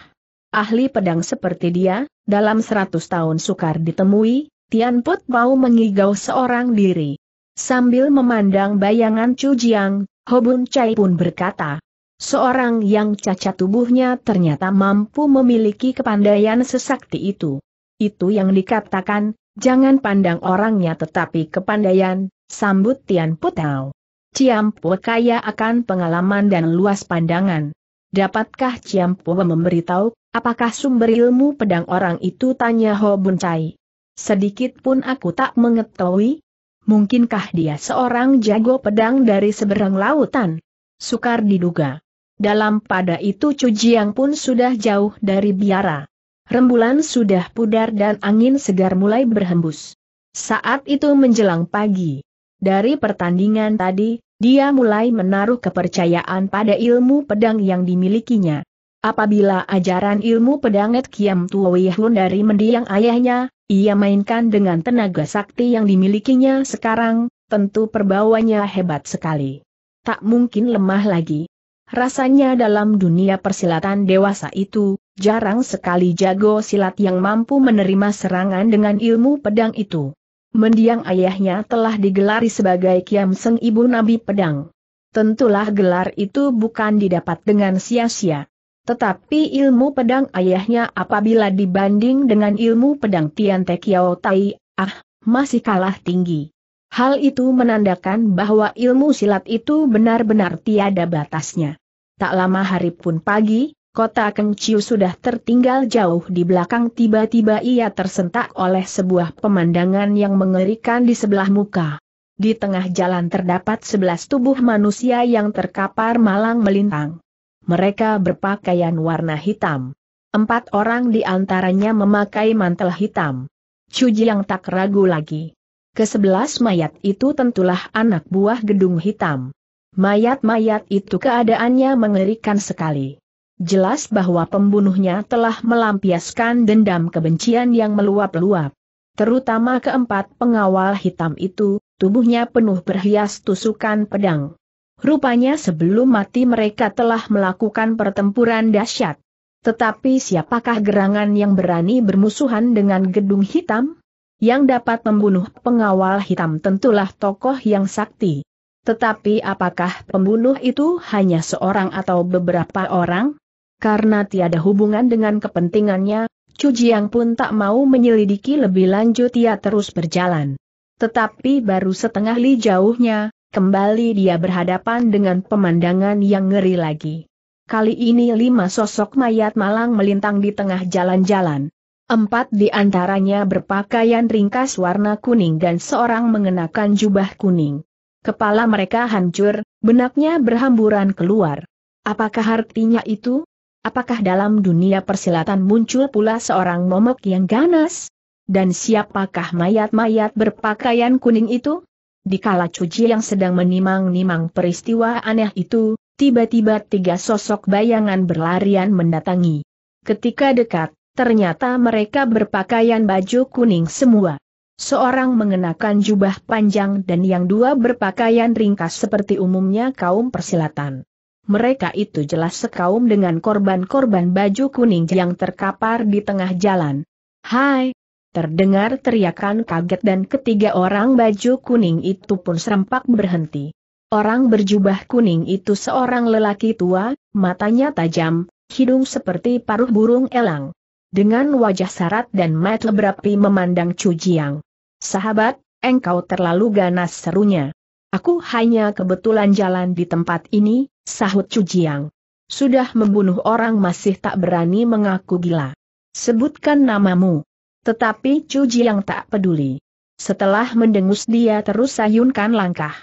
Ahli pedang seperti dia, dalam seratus tahun sukar ditemui, Tian Put mau mengigau seorang diri. Sambil memandang bayangan Jiang, Hobun Chai pun berkata, Seorang yang cacat tubuhnya ternyata mampu memiliki kepandaian sesakti itu. Itu yang dikatakan, jangan pandang orangnya tetapi kepandaian, Sambut Tian Putau. Ciampu kaya akan pengalaman dan luas pandangan. Dapatkah Ciampu memberitahu, apakah sumber ilmu pedang orang itu tanya Ho Bun Cai? Sedikit pun aku tak mengetahui. Mungkinkah dia seorang jago pedang dari seberang lautan? Sukar diduga. Dalam pada itu Jiang pun sudah jauh dari biara. Rembulan sudah pudar dan angin segar mulai berhembus. Saat itu menjelang pagi, dari pertandingan tadi, dia mulai menaruh kepercayaan pada ilmu pedang yang dimilikinya. Apabila ajaran ilmu pedang Ed Kiam Tuwi Hun dari mendiang ayahnya, ia mainkan dengan tenaga sakti yang dimilikinya sekarang, tentu perbawanya hebat sekali. Tak mungkin lemah lagi. Rasanya dalam dunia persilatan dewasa itu, jarang sekali jago silat yang mampu menerima serangan dengan ilmu pedang itu mendiang ayahnya telah digelari sebagai Kiam Seng Ibu Nabi Pedang. Tentulah gelar itu bukan didapat dengan sia-sia. Tetapi ilmu pedang ayahnya apabila dibanding dengan ilmu pedang Tian Te Kiao Tai, ah, masih kalah tinggi. Hal itu menandakan bahwa ilmu silat itu benar-benar tiada batasnya. Tak lama hari pun pagi, Kota Kengciu sudah tertinggal jauh di belakang tiba-tiba ia tersentak oleh sebuah pemandangan yang mengerikan di sebelah muka. Di tengah jalan terdapat sebelas tubuh manusia yang terkapar malang melintang. Mereka berpakaian warna hitam. Empat orang di antaranya memakai mantel hitam. Cuji yang tak ragu lagi. Kesebelas mayat itu tentulah anak buah gedung hitam. Mayat-mayat itu keadaannya mengerikan sekali jelas bahwa pembunuhnya telah melampiaskan dendam kebencian yang meluap-luap. Terutama keempat pengawal hitam itu, tubuhnya penuh berhias tusukan pedang. Rupanya sebelum mati mereka telah melakukan pertempuran dahsyat. Tetapi siapakah gerangan yang berani bermusuhan dengan gedung hitam? Yang dapat membunuh pengawal hitam tentulah tokoh yang sakti. Tetapi apakah pembunuh itu hanya seorang atau beberapa orang? karena tiada hubungan dengan kepentingannya, Chu Jiang pun tak mau menyelidiki lebih lanjut ia terus berjalan. Tetapi baru setengah li jauhnya, kembali dia berhadapan dengan pemandangan yang ngeri lagi. Kali ini lima sosok mayat malang melintang di tengah jalan-jalan. Empat di antaranya berpakaian ringkas warna kuning dan seorang mengenakan jubah kuning. Kepala mereka hancur, benaknya berhamburan keluar. Apakah artinya itu? apakah dalam dunia persilatan muncul pula seorang momok yang ganas? Dan siapakah mayat-mayat berpakaian kuning itu? Dikala Cuci yang sedang menimang-nimang peristiwa aneh itu, tiba-tiba tiga sosok bayangan berlarian mendatangi. Ketika dekat, ternyata mereka berpakaian baju kuning semua. Seorang mengenakan jubah panjang dan yang dua berpakaian ringkas seperti umumnya kaum persilatan mereka itu jelas sekaum dengan korban-korban baju kuning yang terkapar di tengah jalan. Hai! Terdengar teriakan kaget dan ketiga orang baju kuning itu pun serempak berhenti. Orang berjubah kuning itu seorang lelaki tua, matanya tajam, hidung seperti paruh burung elang. Dengan wajah sarat dan mata berapi memandang Chu Jiang. Sahabat, engkau terlalu ganas serunya. Aku hanya kebetulan jalan di tempat ini, sahut Cujiang. Sudah membunuh orang masih tak berani mengaku gila. Sebutkan namamu. Tetapi Cujiang tak peduli. Setelah mendengus dia terus sayunkan langkah.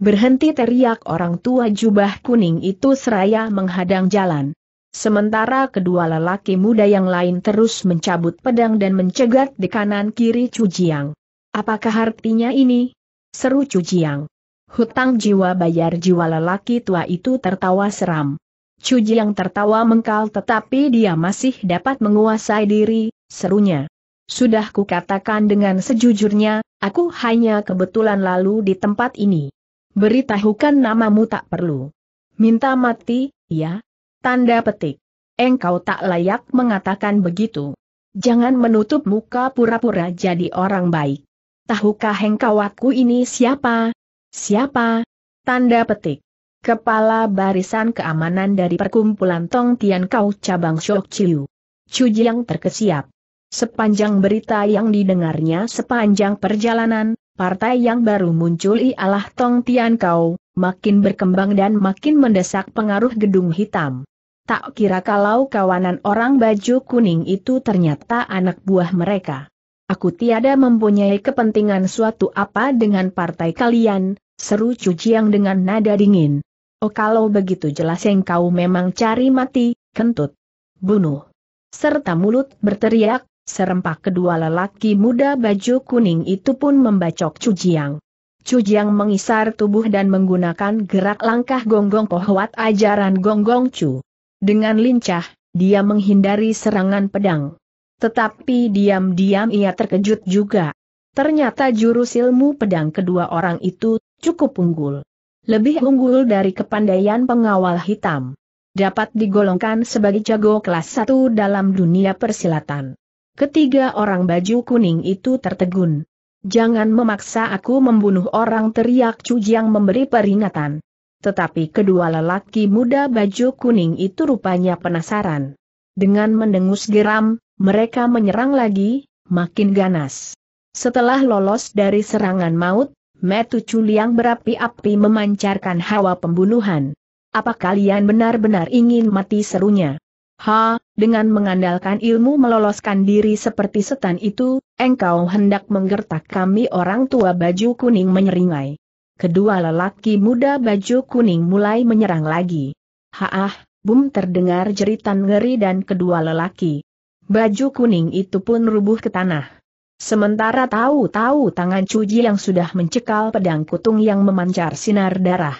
Berhenti teriak orang tua jubah kuning itu seraya menghadang jalan. Sementara kedua lelaki muda yang lain terus mencabut pedang dan mencegat di kanan kiri Cujiang. Apakah artinya ini? Seru Cujiang. Hutang jiwa bayar jiwa lelaki tua itu tertawa seram. Cuji yang tertawa mengkal tetapi dia masih dapat menguasai diri, serunya. Sudah kukatakan dengan sejujurnya, aku hanya kebetulan lalu di tempat ini. Beritahukan namamu tak perlu. Minta mati, ya? Tanda petik. Engkau tak layak mengatakan begitu. Jangan menutup muka pura-pura jadi orang baik. Tahukah engkau aku ini siapa? Siapa? Tanda petik. Kepala Barisan Keamanan dari Perkumpulan Tong Tian Kau Cabang Shok Chiu. Chu Jiang terkesiap. Sepanjang berita yang didengarnya sepanjang perjalanan, partai yang baru muncul ialah Tong Tian Kau, makin berkembang dan makin mendesak pengaruh gedung hitam. Tak kira kalau kawanan orang baju kuning itu ternyata anak buah mereka aku tiada mempunyai kepentingan suatu apa dengan partai kalian, seru Chu Jiang dengan nada dingin. Oh kalau begitu jelas kau memang cari mati, kentut. Bunuh. Serta mulut berteriak, serempak kedua lelaki muda baju kuning itu pun membacok Chu Jiang. Chu Jiang mengisar tubuh dan menggunakan gerak langkah gonggong pohwat ajaran gonggong Chu. Dengan lincah, dia menghindari serangan pedang. Tetapi diam-diam ia terkejut juga. Ternyata jurus ilmu pedang kedua orang itu cukup unggul. Lebih unggul dari kepandaian pengawal hitam. Dapat digolongkan sebagai jago kelas satu dalam dunia persilatan. Ketiga orang baju kuning itu tertegun. Jangan memaksa aku membunuh orang teriak yang memberi peringatan. Tetapi kedua lelaki muda baju kuning itu rupanya penasaran. Dengan mendengus geram, mereka menyerang lagi, makin ganas. Setelah lolos dari serangan maut, Metu Chuliang berapi-api memancarkan hawa pembunuhan. Apa kalian benar-benar ingin mati serunya? Ha, dengan mengandalkan ilmu meloloskan diri seperti setan itu, engkau hendak menggertak kami orang tua baju kuning menyeringai. Kedua lelaki muda baju kuning mulai menyerang lagi. Haah, bum terdengar jeritan ngeri dan kedua lelaki Baju kuning itu pun rubuh ke tanah. Sementara tahu-tahu tangan Cuji yang sudah mencekal pedang kutung yang memancar sinar darah.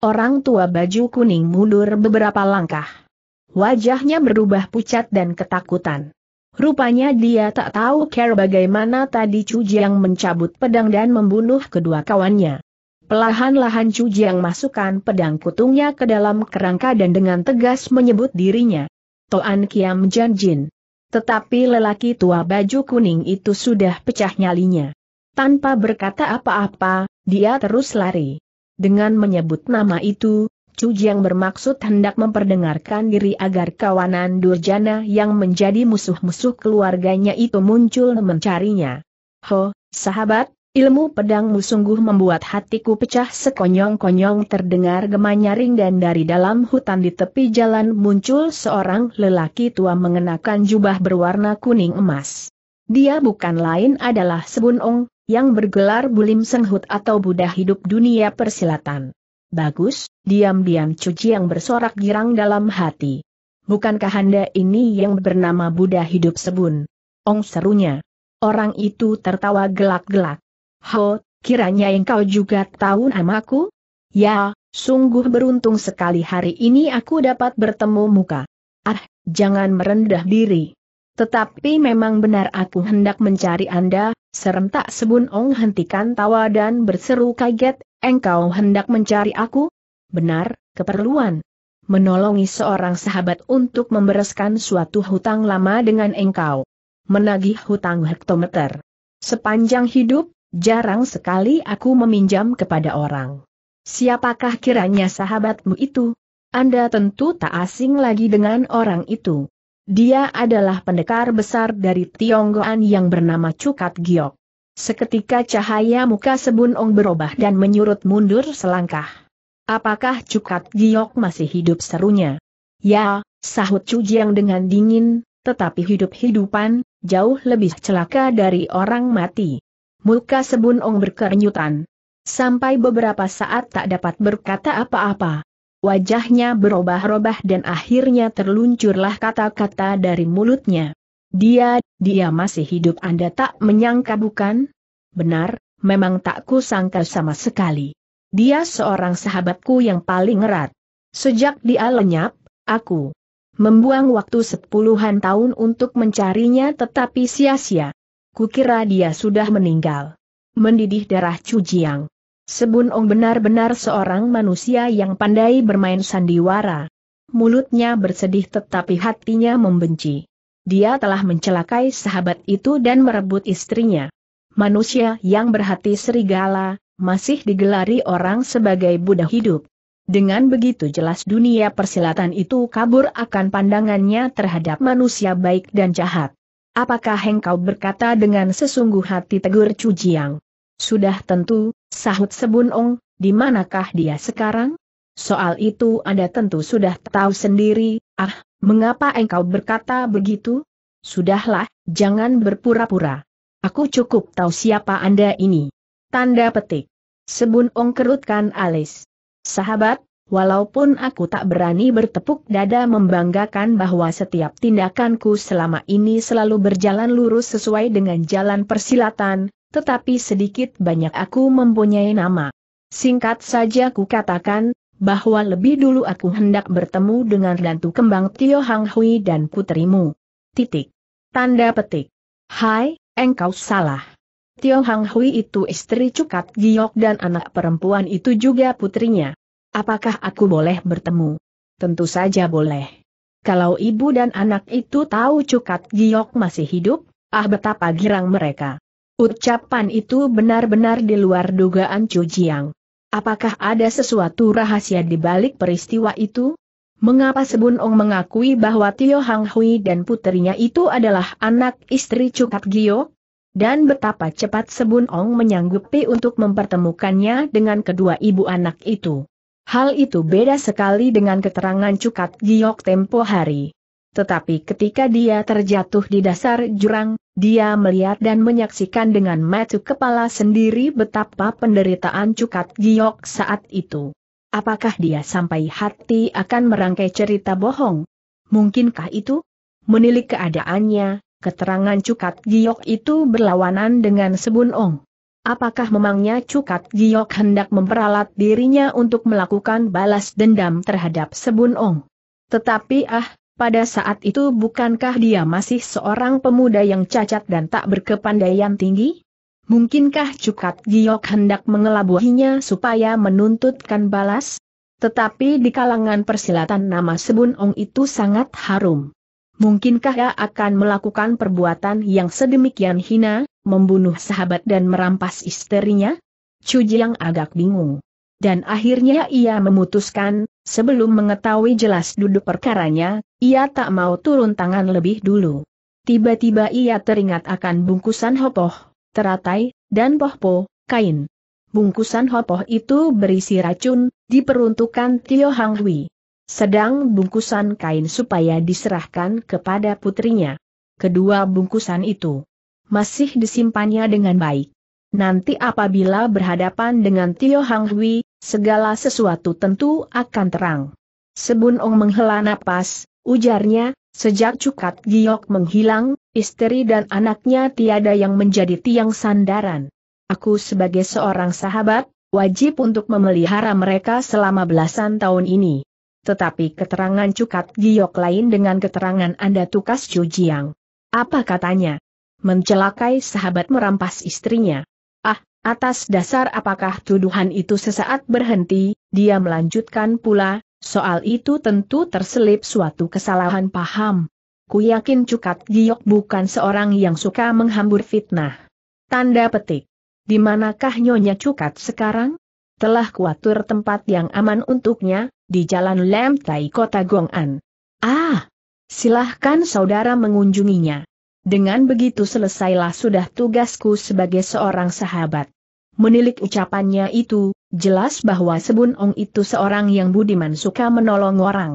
Orang tua baju kuning mundur beberapa langkah. Wajahnya berubah pucat dan ketakutan. Rupanya dia tak tahu care bagaimana tadi Cuji yang mencabut pedang dan membunuh kedua kawannya. Pelahan-lahan Cuji yang masukkan pedang kutungnya ke dalam kerangka dan dengan tegas menyebut dirinya. Toan Kiam Janjin. Tetapi lelaki tua baju kuning itu sudah pecah nyalinya. Tanpa berkata apa-apa, dia terus lari. Dengan menyebut nama itu, Chu Jiang bermaksud hendak memperdengarkan diri agar kawanan Durjana yang menjadi musuh-musuh keluarganya itu muncul mencarinya. Ho, sahabat, Ilmu pedangmu sungguh membuat hatiku pecah sekonyong-konyong terdengar gema nyaring dan dari dalam hutan di tepi jalan muncul seorang lelaki tua mengenakan jubah berwarna kuning emas. Dia bukan lain adalah Sebun Ong, yang bergelar Bulim Senghut atau Buddha Hidup Dunia Persilatan. Bagus, diam-diam cuci yang bersorak girang dalam hati. Bukankah Anda ini yang bernama Buddha Hidup Sebun? Ong serunya. Orang itu tertawa gelak-gelak. Ho, kiranya engkau juga tahu namaku? Ya, sungguh beruntung sekali hari ini aku dapat bertemu muka. Ah, jangan merendah diri. Tetapi memang benar aku hendak mencari Anda, serentak Sebun Ong hentikan tawa dan berseru kaget, engkau hendak mencari aku? Benar, keperluan. Menolongi seorang sahabat untuk membereskan suatu hutang lama dengan engkau. Menagih hutang hektometer. Sepanjang hidup, Jarang sekali aku meminjam kepada orang. Siapakah kiranya sahabatmu itu? Anda tentu tak asing lagi dengan orang itu. Dia adalah pendekar besar dari Tionggoan yang bernama Cukat Giok. Seketika cahaya muka Sebunong berubah dan menyurut mundur selangkah. Apakah Cukat Giok masih hidup serunya? Ya, sahut Cujiang dengan dingin, tetapi hidup-hidupan, jauh lebih celaka dari orang mati. Muka Sebunong berkerenyutan. Sampai beberapa saat tak dapat berkata apa-apa. Wajahnya berubah-ubah dan akhirnya terluncurlah kata-kata dari mulutnya. Dia, dia masih hidup Anda tak menyangka bukan? Benar, memang tak kusangka sama sekali. Dia seorang sahabatku yang paling erat. Sejak dia lenyap, aku membuang waktu sepuluhan tahun untuk mencarinya tetapi sia-sia. Kukira dia sudah meninggal. Mendidih darah Cujiang. Sebun Ong benar-benar seorang manusia yang pandai bermain sandiwara. Mulutnya bersedih tetapi hatinya membenci. Dia telah mencelakai sahabat itu dan merebut istrinya. Manusia yang berhati serigala, masih digelari orang sebagai Buddha hidup. Dengan begitu jelas dunia persilatan itu kabur akan pandangannya terhadap manusia baik dan jahat. Apakah engkau berkata dengan sesungguh hati tegur Cujiang? Sudah tentu, sahut Sebunong, di manakah dia sekarang? Soal itu Anda tentu sudah tahu sendiri, ah, mengapa engkau berkata begitu? Sudahlah, jangan berpura-pura. Aku cukup tahu siapa Anda ini. Tanda petik. Sebunong kerutkan alis. Sahabat, Walaupun aku tak berani bertepuk dada membanggakan bahwa setiap tindakanku selama ini selalu berjalan lurus sesuai dengan jalan persilatan, tetapi sedikit banyak aku mempunyai nama. Singkat saja ku katakan, bahwa lebih dulu aku hendak bertemu dengan Dantu Kembang Tio Hang Hui dan putrimu. Titik. Tanda petik. Hai, engkau salah. Tio Hang Hui itu istri Cukat Giok dan anak perempuan itu juga putrinya. Apakah aku boleh bertemu? Tentu saja boleh. Kalau ibu dan anak itu tahu Cukat Giok masih hidup, ah betapa girang mereka. Ucapan itu benar-benar di luar dugaan Cu Jiang. Apakah ada sesuatu rahasia di balik peristiwa itu? Mengapa Sebun Ong mengakui bahwa Tio Hang Hui dan putrinya itu adalah anak istri Cukat Gio? Dan betapa cepat Sebun Ong menyanggupi untuk mempertemukannya dengan kedua ibu anak itu. Hal itu beda sekali dengan keterangan Cukat Giok tempo hari. Tetapi ketika dia terjatuh di dasar jurang, dia melihat dan menyaksikan dengan mata kepala sendiri betapa penderitaan Cukat Giok saat itu. Apakah dia sampai hati akan merangkai cerita bohong? Mungkinkah itu? Menilik keadaannya, keterangan Cukat Giok itu berlawanan dengan Sebun Ong. Apakah memangnya Cukat Giok hendak memperalat dirinya untuk melakukan balas dendam terhadap Sebun Ong? Tetapi ah, pada saat itu bukankah dia masih seorang pemuda yang cacat dan tak berkepandaian tinggi? Mungkinkah Cukat Giok hendak mengelabuhinya supaya menuntutkan balas? Tetapi di kalangan persilatan nama Sebun Ong itu sangat harum. Mungkinkah ia akan melakukan perbuatan yang sedemikian hina, membunuh sahabat dan merampas istrinya? Chu Jiang agak bingung. Dan akhirnya ia memutuskan, sebelum mengetahui jelas duduk perkaranya, ia tak mau turun tangan lebih dulu. Tiba-tiba ia teringat akan bungkusan hopoh, teratai, dan pohpo, kain. Bungkusan hopoh itu berisi racun, diperuntukkan Tio Hang Hui sedang bungkusan kain supaya diserahkan kepada putrinya. Kedua bungkusan itu masih disimpannya dengan baik. Nanti apabila berhadapan dengan Tio Hang Hui, segala sesuatu tentu akan terang. Sebun Ong menghela napas, ujarnya, sejak Cukat Giok menghilang, istri dan anaknya tiada yang menjadi tiang sandaran. Aku sebagai seorang sahabat, wajib untuk memelihara mereka selama belasan tahun ini tetapi keterangan Cukat Giok lain dengan keterangan Anda Tukas Jujiang. Apa katanya? Mencelakai sahabat merampas istrinya. Ah, atas dasar apakah tuduhan itu sesaat berhenti, dia melanjutkan pula, soal itu tentu terselip suatu kesalahan paham. Ku yakin Cukat Giok bukan seorang yang suka menghambur fitnah. Tanda petik. Di manakah Nyonya Cukat sekarang? telah kuatur tempat yang aman untuknya, di Jalan Lem Tai Kota Gongan. Ah! Silahkan saudara mengunjunginya. Dengan begitu selesailah sudah tugasku sebagai seorang sahabat. Menilik ucapannya itu, jelas bahwa Sebun Ong itu seorang yang budiman suka menolong orang.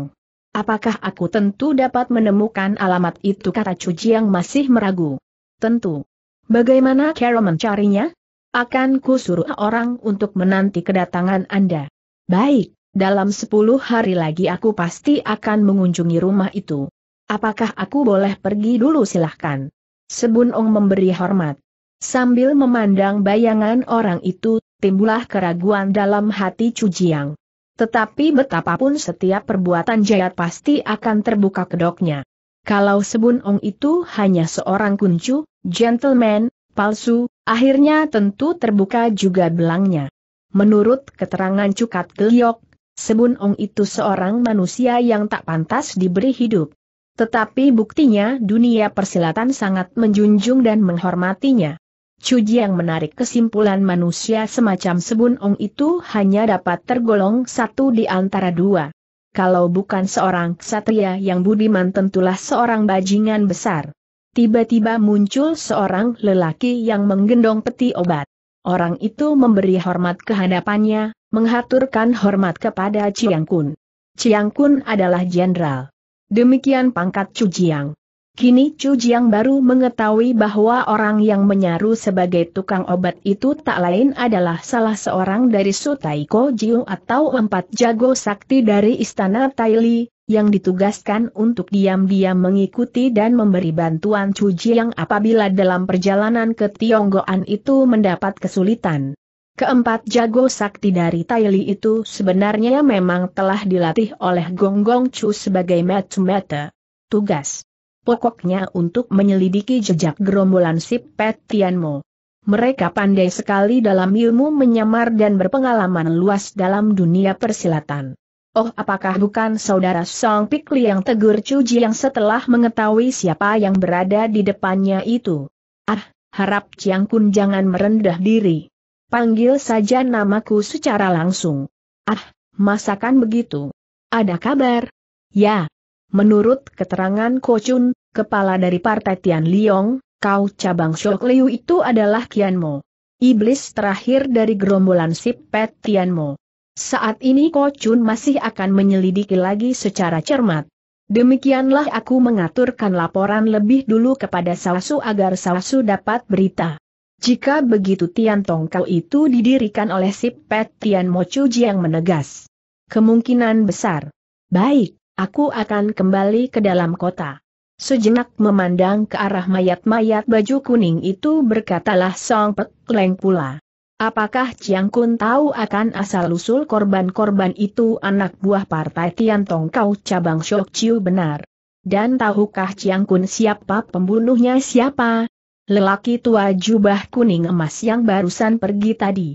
Apakah aku tentu dapat menemukan alamat itu kata Cuji yang masih meragu? Tentu. Bagaimana Carol mencarinya? Akan kusuruh orang untuk menanti kedatangan Anda. Baik, dalam sepuluh hari lagi aku pasti akan mengunjungi rumah itu. Apakah aku boleh pergi dulu silahkan? Sebunong memberi hormat. Sambil memandang bayangan orang itu, timbullah keraguan dalam hati Cujiang. Tetapi betapapun setiap perbuatan jahat pasti akan terbuka kedoknya. Kalau Sebun Ong itu hanya seorang kuncu, gentleman, palsu, akhirnya tentu terbuka juga belangnya. Menurut keterangan Cukat Geliok, Sebun Ong itu seorang manusia yang tak pantas diberi hidup. Tetapi buktinya dunia persilatan sangat menjunjung dan menghormatinya. Cuji yang menarik kesimpulan manusia semacam Sebun Ong itu hanya dapat tergolong satu di antara dua. Kalau bukan seorang ksatria yang budiman tentulah seorang bajingan besar tiba-tiba muncul seorang lelaki yang menggendong peti obat. Orang itu memberi hormat kehadapannya, menghaturkan hormat kepada Chiang Kun. Chiang Kun adalah jenderal. Demikian pangkat Chu Jiang. Kini Chu Jiang baru mengetahui bahwa orang yang menyaru sebagai tukang obat itu tak lain adalah salah seorang dari Sutai Ko Jiu atau empat jago sakti dari istana Taili, yang ditugaskan untuk diam-diam mengikuti dan memberi bantuan cuci yang apabila dalam perjalanan ke Tionggoan itu mendapat kesulitan. Keempat jago sakti dari Taili itu sebenarnya memang telah dilatih oleh Gong Gong Chu sebagai mata-mata tugas. Pokoknya untuk menyelidiki jejak gerombolan si Pet Tianmo. Mereka pandai sekali dalam ilmu menyamar dan berpengalaman luas dalam dunia persilatan. Oh apakah bukan saudara Song Pikli yang tegur Ji yang setelah mengetahui siapa yang berada di depannya itu? Ah, harap Chiang Kun jangan merendah diri. Panggil saja namaku secara langsung. Ah, masakan begitu. Ada kabar? Ya. Menurut keterangan Ko Chun, kepala dari Partai Tian Liong, kau cabang Shok Liu itu adalah Kianmo. Iblis terakhir dari gerombolan Sipet Tianmo. Saat ini Ko Chun masih akan menyelidiki lagi secara cermat. Demikianlah aku mengaturkan laporan lebih dulu kepada Sawasu agar Sawasu dapat berita. Jika begitu Tian Tong, kau itu didirikan oleh si Pet Tian Mochuji yang menegas. Kemungkinan besar. Baik, aku akan kembali ke dalam kota. Sejenak memandang ke arah mayat-mayat baju kuning itu berkatalah Song Pek Leng pula. Apakah Chiang Kun tahu akan asal-usul korban-korban itu anak buah partai Tian Tong Kau cabang Shok Chiu benar? Dan tahukah Chiang Kun siapa pembunuhnya siapa? Lelaki tua jubah kuning emas yang barusan pergi tadi.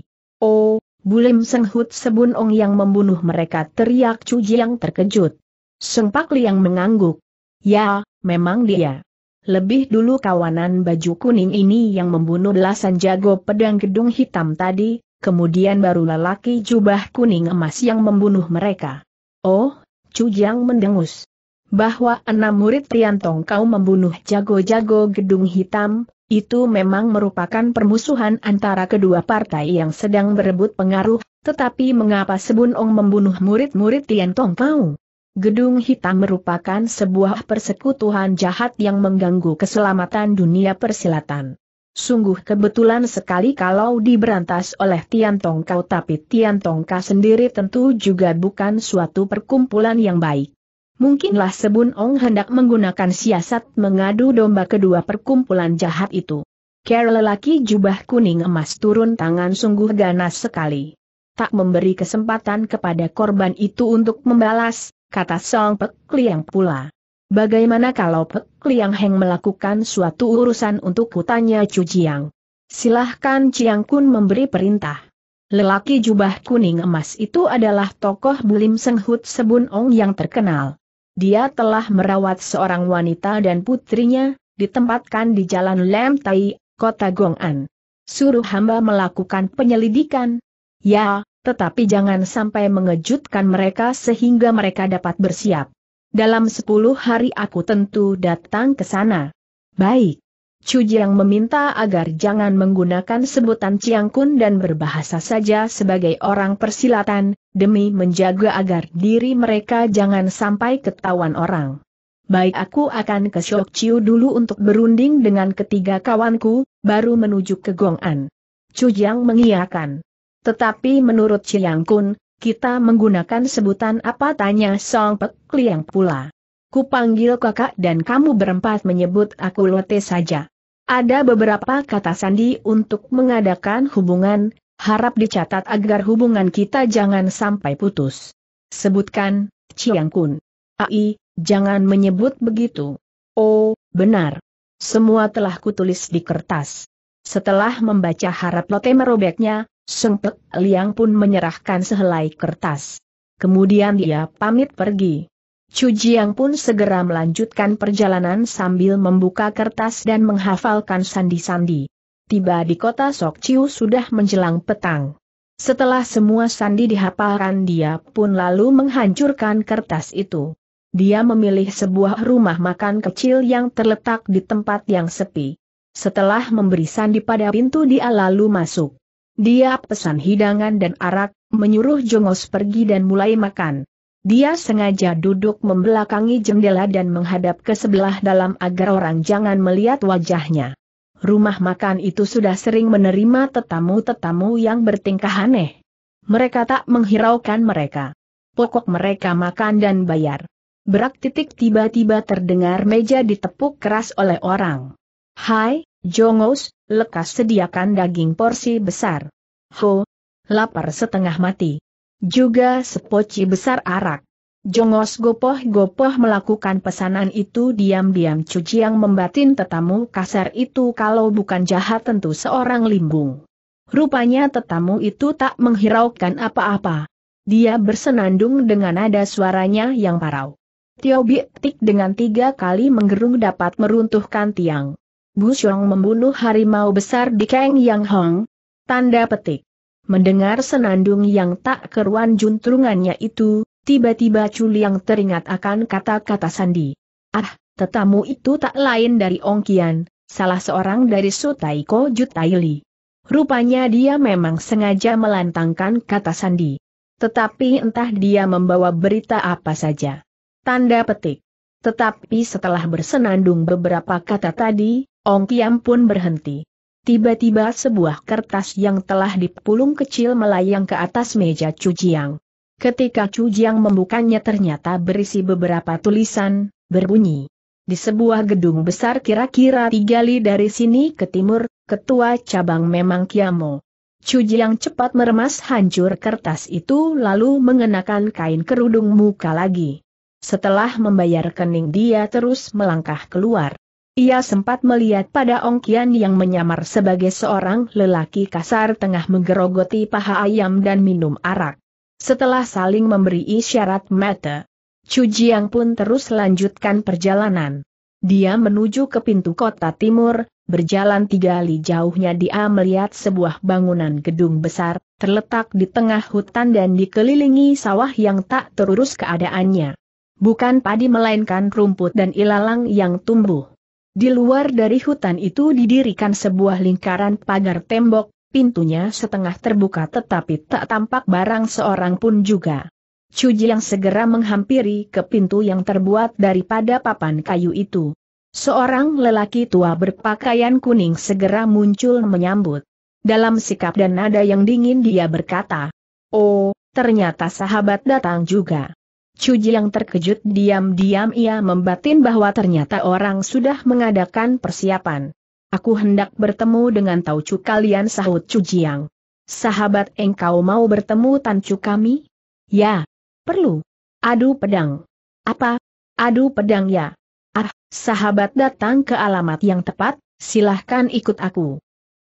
Oh, Bulim Senghut Sebun Ong yang membunuh mereka teriak Chu Jiang terkejut. Seng Pak Liang mengangguk. Ya, memang dia. Lebih dulu kawanan baju kuning ini yang membunuh belasan jago pedang gedung hitam tadi, kemudian baru lelaki jubah kuning emas yang membunuh mereka. Oh, Cujang mendengus. Bahwa enam murid Tong kau membunuh jago-jago gedung hitam, itu memang merupakan permusuhan antara kedua partai yang sedang berebut pengaruh, tetapi mengapa Sebun Ong membunuh murid-murid Tong kau? Gedung hitam merupakan sebuah persekutuan jahat yang mengganggu keselamatan dunia persilatan. Sungguh kebetulan sekali kalau diberantas oleh Tian Tongkau tapi Tian Tongka sendiri tentu juga bukan suatu perkumpulan yang baik. Mungkinlah Sebun Ong hendak menggunakan siasat mengadu domba kedua perkumpulan jahat itu. Kera lelaki jubah kuning emas turun tangan sungguh ganas sekali. Tak memberi kesempatan kepada korban itu untuk membalas, kata Song Pek Liang pula. Bagaimana kalau Pek Liang Heng melakukan suatu urusan untuk kutanya Cu Jiang? Silahkan Jiang Kun memberi perintah. Lelaki jubah kuning emas itu adalah tokoh Bulim seng Senghut Sebun Ong yang terkenal. Dia telah merawat seorang wanita dan putrinya, ditempatkan di Jalan Lem Tai, Kota Gong'an. Suruh hamba melakukan penyelidikan. Ya, tetapi jangan sampai mengejutkan mereka sehingga mereka dapat bersiap. Dalam sepuluh hari aku tentu datang ke sana. Baik. Cujiang meminta agar jangan menggunakan sebutan Ciangkun dan berbahasa saja sebagai orang persilatan, demi menjaga agar diri mereka jangan sampai ketahuan orang. Baik aku akan ke Chiu dulu untuk berunding dengan ketiga kawanku, baru menuju ke Gong'an. Cujiang mengiyakan. Tetapi menurut Chiang Kun, kita menggunakan sebutan apa tanya Song Pek Liang pula. Kupanggil kakak dan kamu berempat menyebut aku Lote saja. Ada beberapa kata sandi untuk mengadakan hubungan, harap dicatat agar hubungan kita jangan sampai putus. Sebutkan, Chiang Kun. Ai, jangan menyebut begitu. Oh, benar. Semua telah kutulis di kertas. Setelah membaca harap Lote merobeknya, Sengpek Liang pun menyerahkan sehelai kertas. Kemudian dia pamit pergi. Chu Jiang pun segera melanjutkan perjalanan sambil membuka kertas dan menghafalkan sandi-sandi. Tiba di kota Sok Chiu sudah menjelang petang. Setelah semua sandi dihafalkan dia pun lalu menghancurkan kertas itu. Dia memilih sebuah rumah makan kecil yang terletak di tempat yang sepi. Setelah memberi sandi pada pintu dia lalu masuk. Dia pesan hidangan dan arak, menyuruh Jongos pergi dan mulai makan. Dia sengaja duduk membelakangi jendela dan menghadap ke sebelah dalam agar orang jangan melihat wajahnya. Rumah makan itu sudah sering menerima tetamu-tetamu yang bertingkah aneh. Mereka tak menghiraukan mereka. Pokok mereka makan dan bayar. Berak titik tiba-tiba terdengar meja ditepuk keras oleh orang. Hai, Jongos, lekas sediakan daging porsi besar. Ho, lapar setengah mati. Juga sepoci besar arak. Jongos gopoh-gopoh melakukan pesanan itu diam-diam cuci yang membatin tetamu kasar itu kalau bukan jahat tentu seorang limbung. Rupanya tetamu itu tak menghiraukan apa-apa. Dia bersenandung dengan nada suaranya yang parau. Tio Tik dengan tiga kali menggerung dapat meruntuhkan tiang. Bu Xiong membunuh harimau besar di Kang Yang Hong. Tanda petik. Mendengar senandung yang tak keruan juntrungannya itu, tiba-tiba yang teringat akan kata-kata Sandi. Ah, tetamu itu tak lain dari Ong Ongkian, salah seorang dari Sutaiko Jutaili. Rupanya dia memang sengaja melantangkan kata Sandi. Tetapi entah dia membawa berita apa saja. Tanda petik. Tetapi setelah bersenandung beberapa kata tadi, Ong Kiam pun berhenti. Tiba-tiba sebuah kertas yang telah dipulung kecil melayang ke atas meja Jiang. Ketika Jiang membukanya ternyata berisi beberapa tulisan, berbunyi. Di sebuah gedung besar kira-kira tiga li dari sini ke timur, ketua cabang memang Kiamo. Jiang cepat meremas hancur kertas itu lalu mengenakan kain kerudung muka lagi. Setelah membayar kening dia terus melangkah keluar. Ia sempat melihat pada Ong Kian yang menyamar sebagai seorang lelaki kasar tengah menggerogoti paha ayam dan minum arak. Setelah saling memberi isyarat mata, Chu Jiang pun terus lanjutkan perjalanan. Dia menuju ke pintu kota timur, berjalan tiga li jauhnya dia melihat sebuah bangunan gedung besar, terletak di tengah hutan dan dikelilingi sawah yang tak terurus keadaannya. Bukan padi melainkan rumput dan ilalang yang tumbuh. Di luar dari hutan itu didirikan sebuah lingkaran pagar tembok, pintunya setengah terbuka tetapi tak tampak barang seorang pun juga. Cuji yang segera menghampiri ke pintu yang terbuat daripada papan kayu itu. Seorang lelaki tua berpakaian kuning segera muncul menyambut. Dalam sikap dan nada yang dingin dia berkata, Oh, ternyata sahabat datang juga. Cuji yang terkejut diam-diam ia membatin bahwa ternyata orang sudah mengadakan persiapan. Aku hendak bertemu dengan Taucu kalian sahut yang. Sahabat engkau mau bertemu Tancu kami? Ya, perlu. Adu pedang. Apa? Adu pedang ya. Ah, sahabat datang ke alamat yang tepat, silahkan ikut aku.